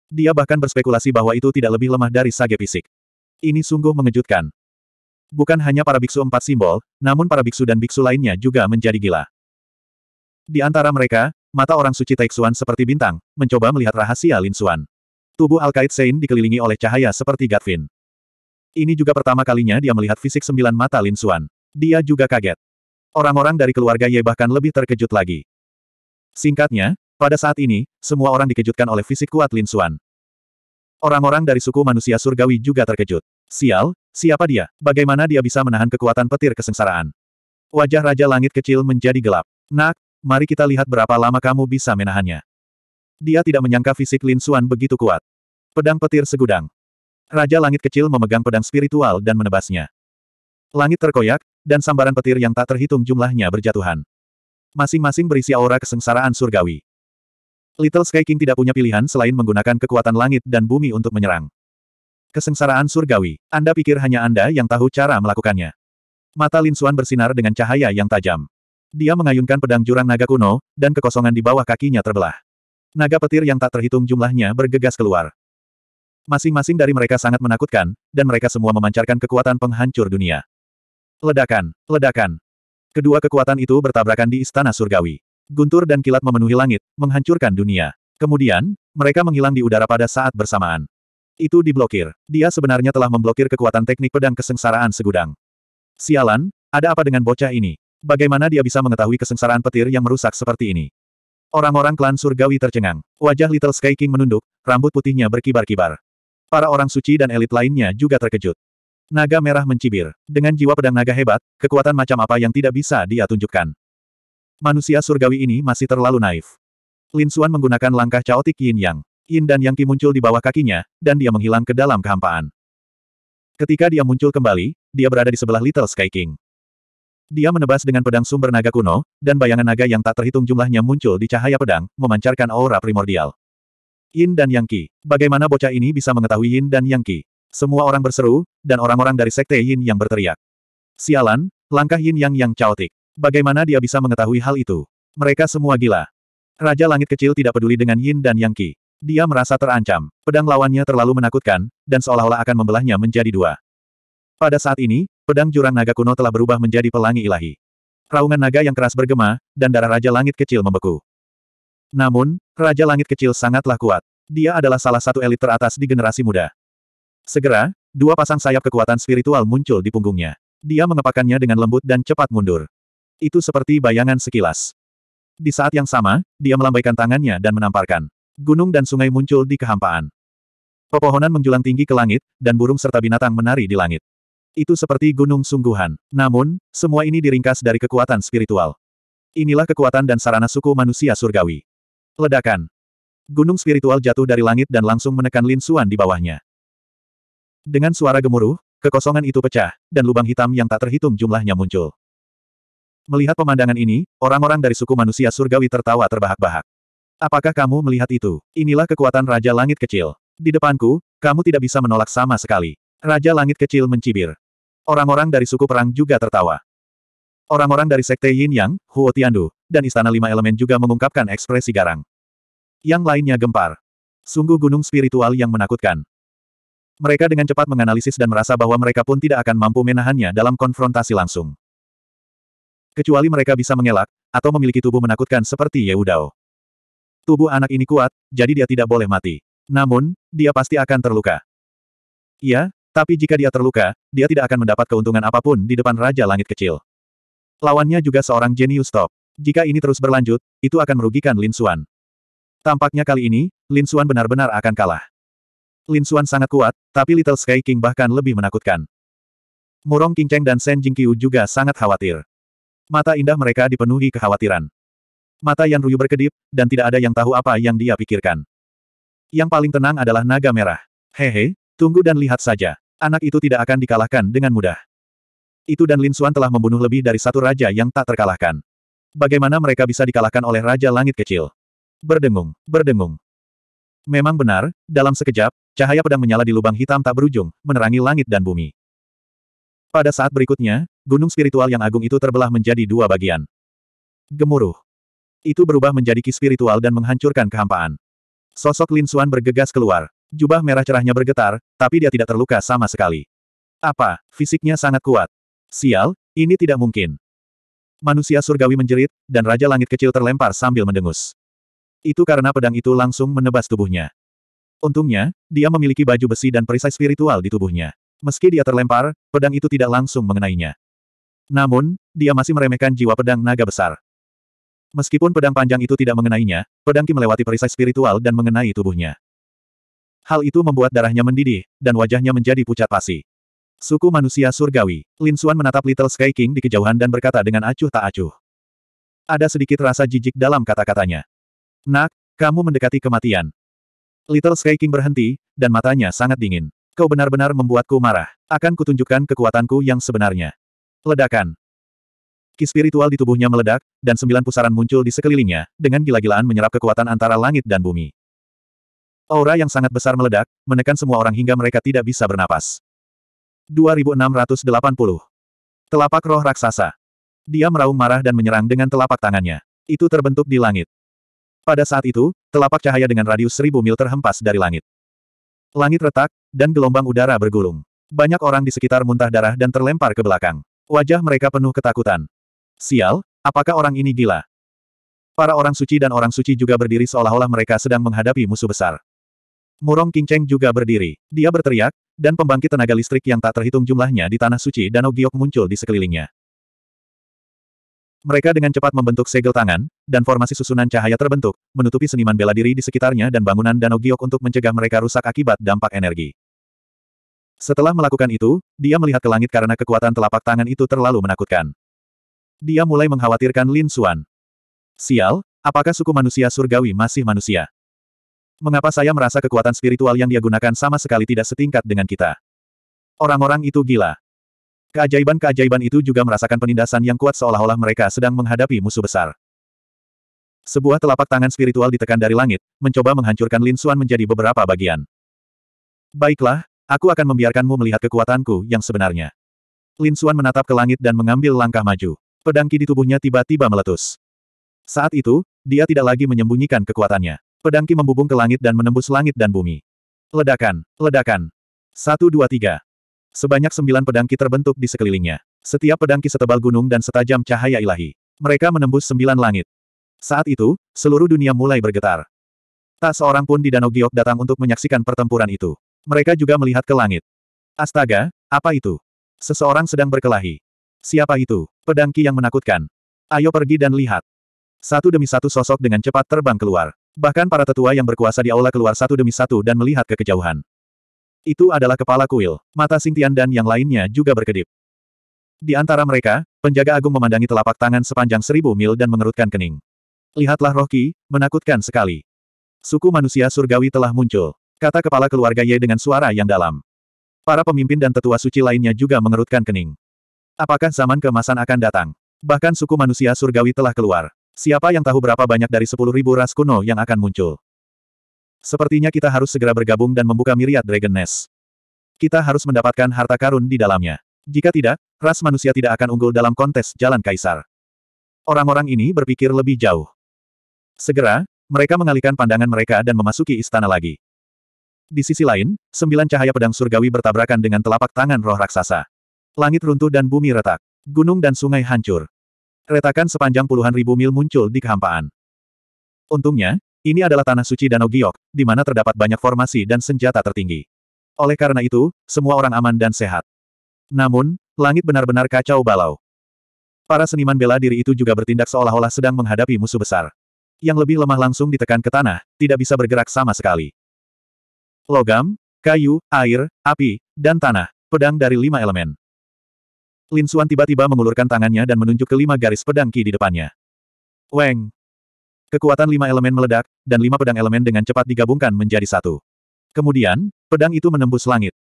Dia bahkan berspekulasi bahwa itu tidak lebih lemah dari sage fisik. Ini sungguh mengejutkan. Bukan hanya para biksu empat simbol, namun para biksu dan biksu lainnya juga menjadi gila. Di antara mereka, mata orang suci Taixuan seperti bintang, mencoba melihat rahasia Lin Xuan. Tubuh Alkaid Sein dikelilingi oleh cahaya seperti Gatvin. Ini juga pertama kalinya dia melihat fisik sembilan mata Lin Xuan. Dia juga kaget. Orang-orang dari keluarga Ye bahkan lebih terkejut lagi. Singkatnya, pada saat ini, semua orang dikejutkan oleh fisik kuat Lin Xuan. Orang-orang dari suku manusia surgawi juga terkejut. Sial, siapa dia? Bagaimana dia bisa menahan kekuatan petir kesengsaraan? Wajah Raja Langit kecil menjadi gelap. Nak, mari kita lihat berapa lama kamu bisa menahannya. Dia tidak menyangka fisik Lin Xuan begitu kuat. Pedang petir segudang. Raja Langit kecil memegang pedang spiritual dan menebasnya. Langit terkoyak, dan sambaran petir yang tak terhitung jumlahnya berjatuhan. Masing-masing berisi aura kesengsaraan surgawi. Little Sky King tidak punya pilihan selain menggunakan kekuatan langit dan bumi untuk menyerang. Kesengsaraan surgawi. Anda pikir hanya Anda yang tahu cara melakukannya. Mata Lin Xuan bersinar dengan cahaya yang tajam. Dia mengayunkan pedang jurang naga kuno, dan kekosongan di bawah kakinya terbelah. Naga petir yang tak terhitung jumlahnya bergegas keluar. Masing-masing dari mereka sangat menakutkan, dan mereka semua memancarkan kekuatan penghancur dunia. Ledakan, ledakan. Kedua kekuatan itu bertabrakan di istana surgawi. Guntur dan kilat memenuhi langit, menghancurkan dunia. Kemudian, mereka menghilang di udara pada saat bersamaan. Itu diblokir. Dia sebenarnya telah memblokir kekuatan teknik pedang kesengsaraan segudang. Sialan, ada apa dengan bocah ini? Bagaimana dia bisa mengetahui kesengsaraan petir yang merusak seperti ini? Orang-orang klan surgawi tercengang. Wajah Little Sky King menunduk, rambut putihnya berkibar-kibar. Para orang suci dan elit lainnya juga terkejut. Naga merah mencibir. Dengan jiwa pedang naga hebat, kekuatan macam apa yang tidak bisa dia tunjukkan. Manusia surgawi ini masih terlalu naif. Lin Suan menggunakan langkah caotik Yin Yang. Yin dan Yang Ki muncul di bawah kakinya, dan dia menghilang ke dalam kehampaan. Ketika dia muncul kembali, dia berada di sebelah Little Sky King. Dia menebas dengan pedang sumber naga kuno, dan bayangan naga yang tak terhitung jumlahnya muncul di cahaya pedang, memancarkan aura primordial. Yin dan Yang Ki, Bagaimana bocah ini bisa mengetahui Yin dan Yang Ki? Semua orang berseru, dan orang-orang dari sekte Yin yang berteriak. Sialan, langkah Yin Yang yang caotik. Bagaimana dia bisa mengetahui hal itu? Mereka semua gila. Raja Langit Kecil tidak peduli dengan Yin dan Yang Qi. Dia merasa terancam. Pedang lawannya terlalu menakutkan, dan seolah-olah akan membelahnya menjadi dua. Pada saat ini, pedang jurang naga kuno telah berubah menjadi pelangi ilahi. Raungan naga yang keras bergema, dan darah Raja Langit Kecil membeku. Namun, Raja Langit Kecil sangatlah kuat. Dia adalah salah satu elit teratas di generasi muda. Segera, dua pasang sayap kekuatan spiritual muncul di punggungnya. Dia mengepakannya dengan lembut dan cepat mundur. Itu seperti bayangan sekilas. Di saat yang sama, dia melambaikan tangannya dan menamparkan. Gunung dan sungai muncul di kehampaan. Pepohonan menjulang tinggi ke langit, dan burung serta binatang menari di langit. Itu seperti gunung sungguhan. Namun, semua ini diringkas dari kekuatan spiritual. Inilah kekuatan dan sarana suku manusia surgawi. Ledakan. Gunung spiritual jatuh dari langit dan langsung menekan Lin Xuan di bawahnya. Dengan suara gemuruh, kekosongan itu pecah, dan lubang hitam yang tak terhitung jumlahnya muncul. Melihat pemandangan ini, orang-orang dari suku manusia surgawi tertawa terbahak-bahak. Apakah kamu melihat itu? Inilah kekuatan Raja Langit Kecil. Di depanku, kamu tidak bisa menolak sama sekali. Raja Langit Kecil mencibir. Orang-orang dari suku perang juga tertawa. Orang-orang dari Sekte Yin Yang, Huo Tiandu, dan Istana Lima Elemen juga mengungkapkan ekspresi garang. Yang lainnya gempar. Sungguh gunung spiritual yang menakutkan. Mereka dengan cepat menganalisis dan merasa bahwa mereka pun tidak akan mampu menahannya dalam konfrontasi langsung. Kecuali mereka bisa mengelak, atau memiliki tubuh menakutkan seperti Yeudao. Tubuh anak ini kuat, jadi dia tidak boleh mati. Namun, dia pasti akan terluka. Iya, tapi jika dia terluka, dia tidak akan mendapat keuntungan apapun di depan Raja Langit Kecil. Lawannya juga seorang jenius top. Jika ini terus berlanjut, itu akan merugikan Lin Xuan. Tampaknya kali ini, Lin Xuan benar-benar akan kalah. Lin Xuan sangat kuat, tapi Little Sky King bahkan lebih menakutkan. Murong King Cheng dan Shen Jingqiu juga sangat khawatir. Mata indah mereka dipenuhi kekhawatiran. Mata Yan Ruyu berkedip, dan tidak ada yang tahu apa yang dia pikirkan. Yang paling tenang adalah naga merah. Hehe, tunggu dan lihat saja. Anak itu tidak akan dikalahkan dengan mudah. Itu dan Lin Suan telah membunuh lebih dari satu raja yang tak terkalahkan. Bagaimana mereka bisa dikalahkan oleh Raja Langit Kecil? Berdengung, berdengung. Memang benar, dalam sekejap, cahaya pedang menyala di lubang hitam tak berujung, menerangi langit dan bumi. Pada saat berikutnya, gunung spiritual yang agung itu terbelah menjadi dua bagian. Gemuruh. Itu berubah menjadi ki spiritual dan menghancurkan kehampaan. Sosok Lin Suan bergegas keluar. Jubah merah cerahnya bergetar, tapi dia tidak terluka sama sekali. Apa, fisiknya sangat kuat. Sial, ini tidak mungkin. Manusia surgawi menjerit, dan Raja Langit kecil terlempar sambil mendengus. Itu karena pedang itu langsung menebas tubuhnya. Untungnya, dia memiliki baju besi dan perisai spiritual di tubuhnya. Meski dia terlempar, pedang itu tidak langsung mengenainya. Namun, dia masih meremehkan jiwa pedang naga besar. Meskipun pedang panjang itu tidak mengenainya, pedang Ki melewati perisai spiritual dan mengenai tubuhnya. Hal itu membuat darahnya mendidih, dan wajahnya menjadi pucat pasi. Suku manusia surgawi, Lin Suan menatap Little Sky King di kejauhan dan berkata dengan acuh tak acuh. Ada sedikit rasa jijik dalam kata-katanya. Nak, kamu mendekati kematian. Little Sky King berhenti, dan matanya sangat dingin. Kau benar-benar membuatku marah. Akan kutunjukkan kekuatanku yang sebenarnya. Ledakan. Ki spiritual di tubuhnya meledak, dan sembilan pusaran muncul di sekelilingnya, dengan gila-gilaan menyerap kekuatan antara langit dan bumi. Aura yang sangat besar meledak, menekan semua orang hingga mereka tidak bisa bernapas. 2680. Telapak roh raksasa. Dia meraung marah dan menyerang dengan telapak tangannya. Itu terbentuk di langit. Pada saat itu, telapak cahaya dengan radius seribu mil terhempas dari langit. Langit retak, dan gelombang udara bergulung. Banyak orang di sekitar muntah darah dan terlempar ke belakang. Wajah mereka penuh ketakutan. Sial, apakah orang ini gila? Para orang suci dan orang suci juga berdiri seolah-olah mereka sedang menghadapi musuh besar. Murong Kingcheng juga berdiri. Dia berteriak, dan pembangkit tenaga listrik yang tak terhitung jumlahnya di tanah suci Danau Giok muncul di sekelilingnya. Mereka dengan cepat membentuk segel tangan, dan formasi susunan cahaya terbentuk, menutupi seniman bela diri di sekitarnya dan bangunan Danau Giok untuk mencegah mereka rusak akibat dampak energi. Setelah melakukan itu, dia melihat ke langit karena kekuatan telapak tangan itu terlalu menakutkan. Dia mulai mengkhawatirkan Lin Xuan. Sial, apakah suku manusia surgawi masih manusia? Mengapa saya merasa kekuatan spiritual yang dia gunakan sama sekali tidak setingkat dengan kita? Orang-orang itu gila. Keajaiban-keajaiban itu juga merasakan penindasan yang kuat seolah-olah mereka sedang menghadapi musuh besar. Sebuah telapak tangan spiritual ditekan dari langit, mencoba menghancurkan Lin Xuan menjadi beberapa bagian. Baiklah, aku akan membiarkanmu melihat kekuatanku yang sebenarnya. Lin Xuan menatap ke langit dan mengambil langkah maju. Pedangki di tubuhnya tiba-tiba meletus. Saat itu, dia tidak lagi menyembunyikan kekuatannya. Pedangki ki membubung ke langit dan menembus langit dan bumi. Ledakan, ledakan. Satu dua tiga. Sebanyak sembilan pedangki terbentuk di sekelilingnya. Setiap pedangki setebal gunung dan setajam cahaya ilahi. Mereka menembus sembilan langit. Saat itu, seluruh dunia mulai bergetar. Tak seorang pun di Danau Giok datang untuk menyaksikan pertempuran itu. Mereka juga melihat ke langit. Astaga, apa itu? Seseorang sedang berkelahi. Siapa itu? Pedangki yang menakutkan. Ayo pergi dan lihat. Satu demi satu sosok dengan cepat terbang keluar. Bahkan para tetua yang berkuasa di aula keluar satu demi satu dan melihat ke kejauhan. Itu adalah kepala kuil. Mata Singtian dan yang lainnya juga berkedip. Di antara mereka, penjaga agung memandangi telapak tangan sepanjang seribu mil dan mengerutkan kening. Lihatlah Rocky, menakutkan sekali. Suku manusia surgawi telah muncul. Kata kepala keluarga Ye dengan suara yang dalam. Para pemimpin dan tetua suci lainnya juga mengerutkan kening. Apakah zaman kemasan akan datang? Bahkan suku manusia surgawi telah keluar. Siapa yang tahu berapa banyak dari sepuluh ribu ras kuno yang akan muncul? Sepertinya kita harus segera bergabung dan membuka miriat Dragon Nest. Kita harus mendapatkan harta karun di dalamnya. Jika tidak, ras manusia tidak akan unggul dalam kontes Jalan Kaisar. Orang-orang ini berpikir lebih jauh. Segera, mereka mengalihkan pandangan mereka dan memasuki istana lagi. Di sisi lain, sembilan cahaya pedang surgawi bertabrakan dengan telapak tangan roh raksasa. Langit runtuh dan bumi retak. Gunung dan sungai hancur. Retakan sepanjang puluhan ribu mil muncul di kehampaan. Untungnya, ini adalah tanah suci Danau Giok, di mana terdapat banyak formasi dan senjata tertinggi. Oleh karena itu, semua orang aman dan sehat. Namun, langit benar-benar kacau balau. Para seniman bela diri itu juga bertindak seolah-olah sedang menghadapi musuh besar. Yang lebih lemah langsung ditekan ke tanah, tidak bisa bergerak sama sekali. Logam, kayu, air, api, dan tanah, pedang dari lima elemen. Lin Suan tiba-tiba mengulurkan tangannya dan menunjuk ke lima garis pedang ki di depannya. Weng! Kekuatan lima elemen meledak, dan lima pedang elemen dengan cepat digabungkan menjadi satu. Kemudian, pedang itu menembus langit.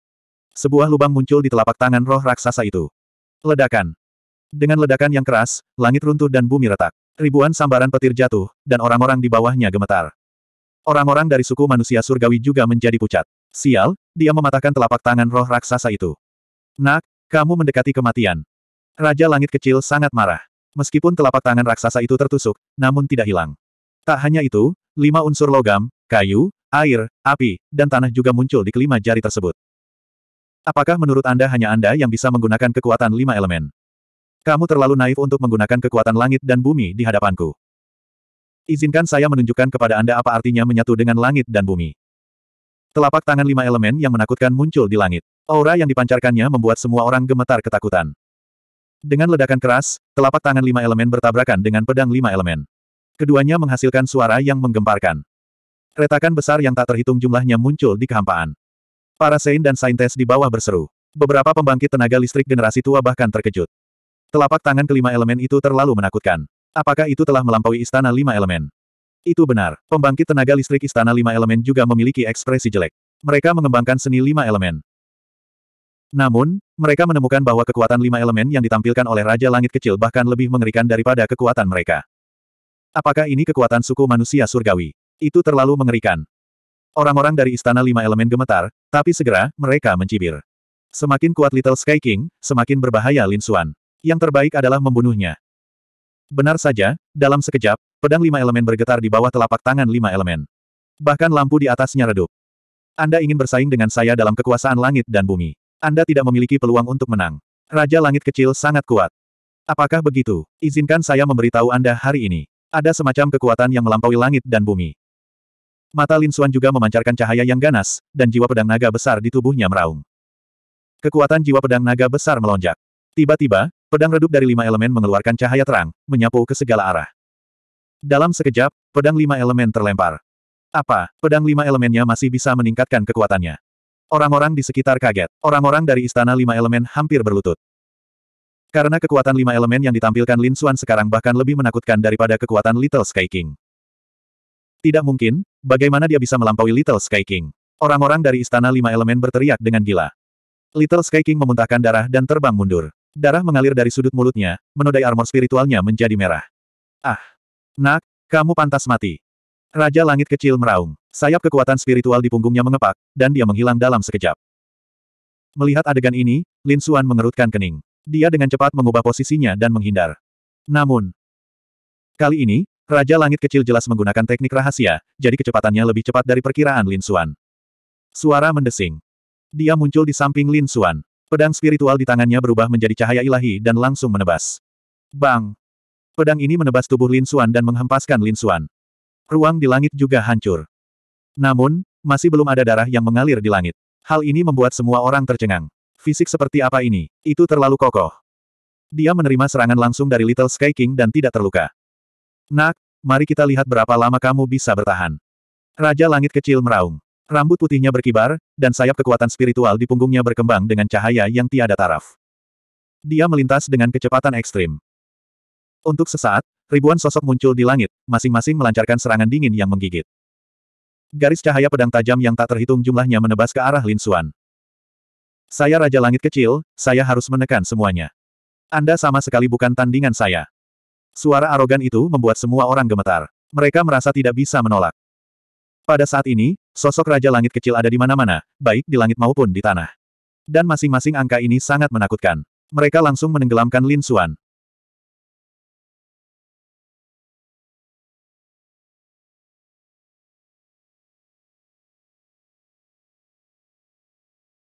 Sebuah lubang muncul di telapak tangan roh raksasa itu. Ledakan. Dengan ledakan yang keras, langit runtuh dan bumi retak. Ribuan sambaran petir jatuh, dan orang-orang di bawahnya gemetar. Orang-orang dari suku manusia surgawi juga menjadi pucat. Sial, dia mematahkan telapak tangan roh raksasa itu. Nak, kamu mendekati kematian. Raja Langit Kecil sangat marah. Meskipun telapak tangan raksasa itu tertusuk, namun tidak hilang. Tak hanya itu, lima unsur logam, kayu, air, api, dan tanah juga muncul di kelima jari tersebut. Apakah menurut Anda hanya Anda yang bisa menggunakan kekuatan lima elemen? Kamu terlalu naif untuk menggunakan kekuatan langit dan bumi di hadapanku. Izinkan saya menunjukkan kepada Anda apa artinya menyatu dengan langit dan bumi. Telapak tangan lima elemen yang menakutkan muncul di langit. Aura yang dipancarkannya membuat semua orang gemetar ketakutan. Dengan ledakan keras, telapak tangan lima elemen bertabrakan dengan pedang lima elemen. Keduanya menghasilkan suara yang menggemparkan. Retakan besar yang tak terhitung jumlahnya muncul di kehampaan. Para Sein dan Saintes di bawah berseru. Beberapa pembangkit tenaga listrik generasi tua bahkan terkejut. Telapak tangan kelima elemen itu terlalu menakutkan. Apakah itu telah melampaui istana lima elemen? Itu benar, pembangkit tenaga listrik istana lima elemen juga memiliki ekspresi jelek. Mereka mengembangkan seni lima elemen. Namun, mereka menemukan bahwa kekuatan lima elemen yang ditampilkan oleh Raja Langit Kecil bahkan lebih mengerikan daripada kekuatan mereka. Apakah ini kekuatan suku manusia surgawi? Itu terlalu mengerikan. Orang-orang dari Istana Lima Elemen gemetar, tapi segera, mereka mencibir. Semakin kuat Little Sky King, semakin berbahaya Lin Xuan. Yang terbaik adalah membunuhnya. Benar saja, dalam sekejap, pedang lima elemen bergetar di bawah telapak tangan lima elemen. Bahkan lampu di atasnya redup. Anda ingin bersaing dengan saya dalam kekuasaan langit dan bumi. Anda tidak memiliki peluang untuk menang. Raja langit kecil sangat kuat. Apakah begitu? Izinkan saya memberitahu Anda hari ini. Ada semacam kekuatan yang melampaui langit dan bumi. Mata Lin Xuan juga memancarkan cahaya yang ganas, dan jiwa pedang naga besar di tubuhnya meraung. Kekuatan jiwa pedang naga besar melonjak. Tiba-tiba, pedang redup dari lima elemen mengeluarkan cahaya terang, menyapu ke segala arah. Dalam sekejap, pedang lima elemen terlempar. Apa, pedang lima elemennya masih bisa meningkatkan kekuatannya? Orang-orang di sekitar kaget. Orang-orang dari Istana Lima Elemen hampir berlutut. Karena kekuatan lima elemen yang ditampilkan Lin Xuan sekarang bahkan lebih menakutkan daripada kekuatan Little Sky King. Tidak mungkin, bagaimana dia bisa melampaui Little Sky King? Orang-orang dari Istana Lima Elemen berteriak dengan gila. Little Sky King memuntahkan darah dan terbang mundur. Darah mengalir dari sudut mulutnya, menodai armor spiritualnya menjadi merah. Ah! Nak, kamu pantas mati. Raja Langit Kecil meraung. Sayap kekuatan spiritual di punggungnya mengepak, dan dia menghilang dalam sekejap. Melihat adegan ini, Lin Xuan mengerutkan kening. Dia dengan cepat mengubah posisinya dan menghindar. Namun, kali ini, Raja Langit Kecil jelas menggunakan teknik rahasia, jadi kecepatannya lebih cepat dari perkiraan Lin Xuan. Suara mendesing. Dia muncul di samping Lin Xuan. Pedang spiritual di tangannya berubah menjadi cahaya ilahi dan langsung menebas. Bang! Pedang ini menebas tubuh Lin Xuan dan menghempaskan Lin Xuan. Ruang di langit juga hancur. Namun, masih belum ada darah yang mengalir di langit. Hal ini membuat semua orang tercengang. Fisik seperti apa ini? Itu terlalu kokoh. Dia menerima serangan langsung dari Little Sky King dan tidak terluka. Nak, mari kita lihat berapa lama kamu bisa bertahan. Raja Langit Kecil meraung. Rambut putihnya berkibar, dan sayap kekuatan spiritual di punggungnya berkembang dengan cahaya yang tiada taraf. Dia melintas dengan kecepatan ekstrim. Untuk sesaat, ribuan sosok muncul di langit, masing-masing melancarkan serangan dingin yang menggigit. Garis cahaya pedang tajam yang tak terhitung jumlahnya menebas ke arah Lin Xuan. Saya Raja Langit kecil, saya harus menekan semuanya. Anda sama sekali bukan tandingan saya. Suara arogan itu membuat semua orang gemetar. Mereka merasa tidak bisa menolak. Pada saat ini, sosok Raja Langit kecil ada di mana-mana, baik di langit maupun di tanah. Dan masing-masing angka ini sangat menakutkan. Mereka langsung menenggelamkan Lin Xuan.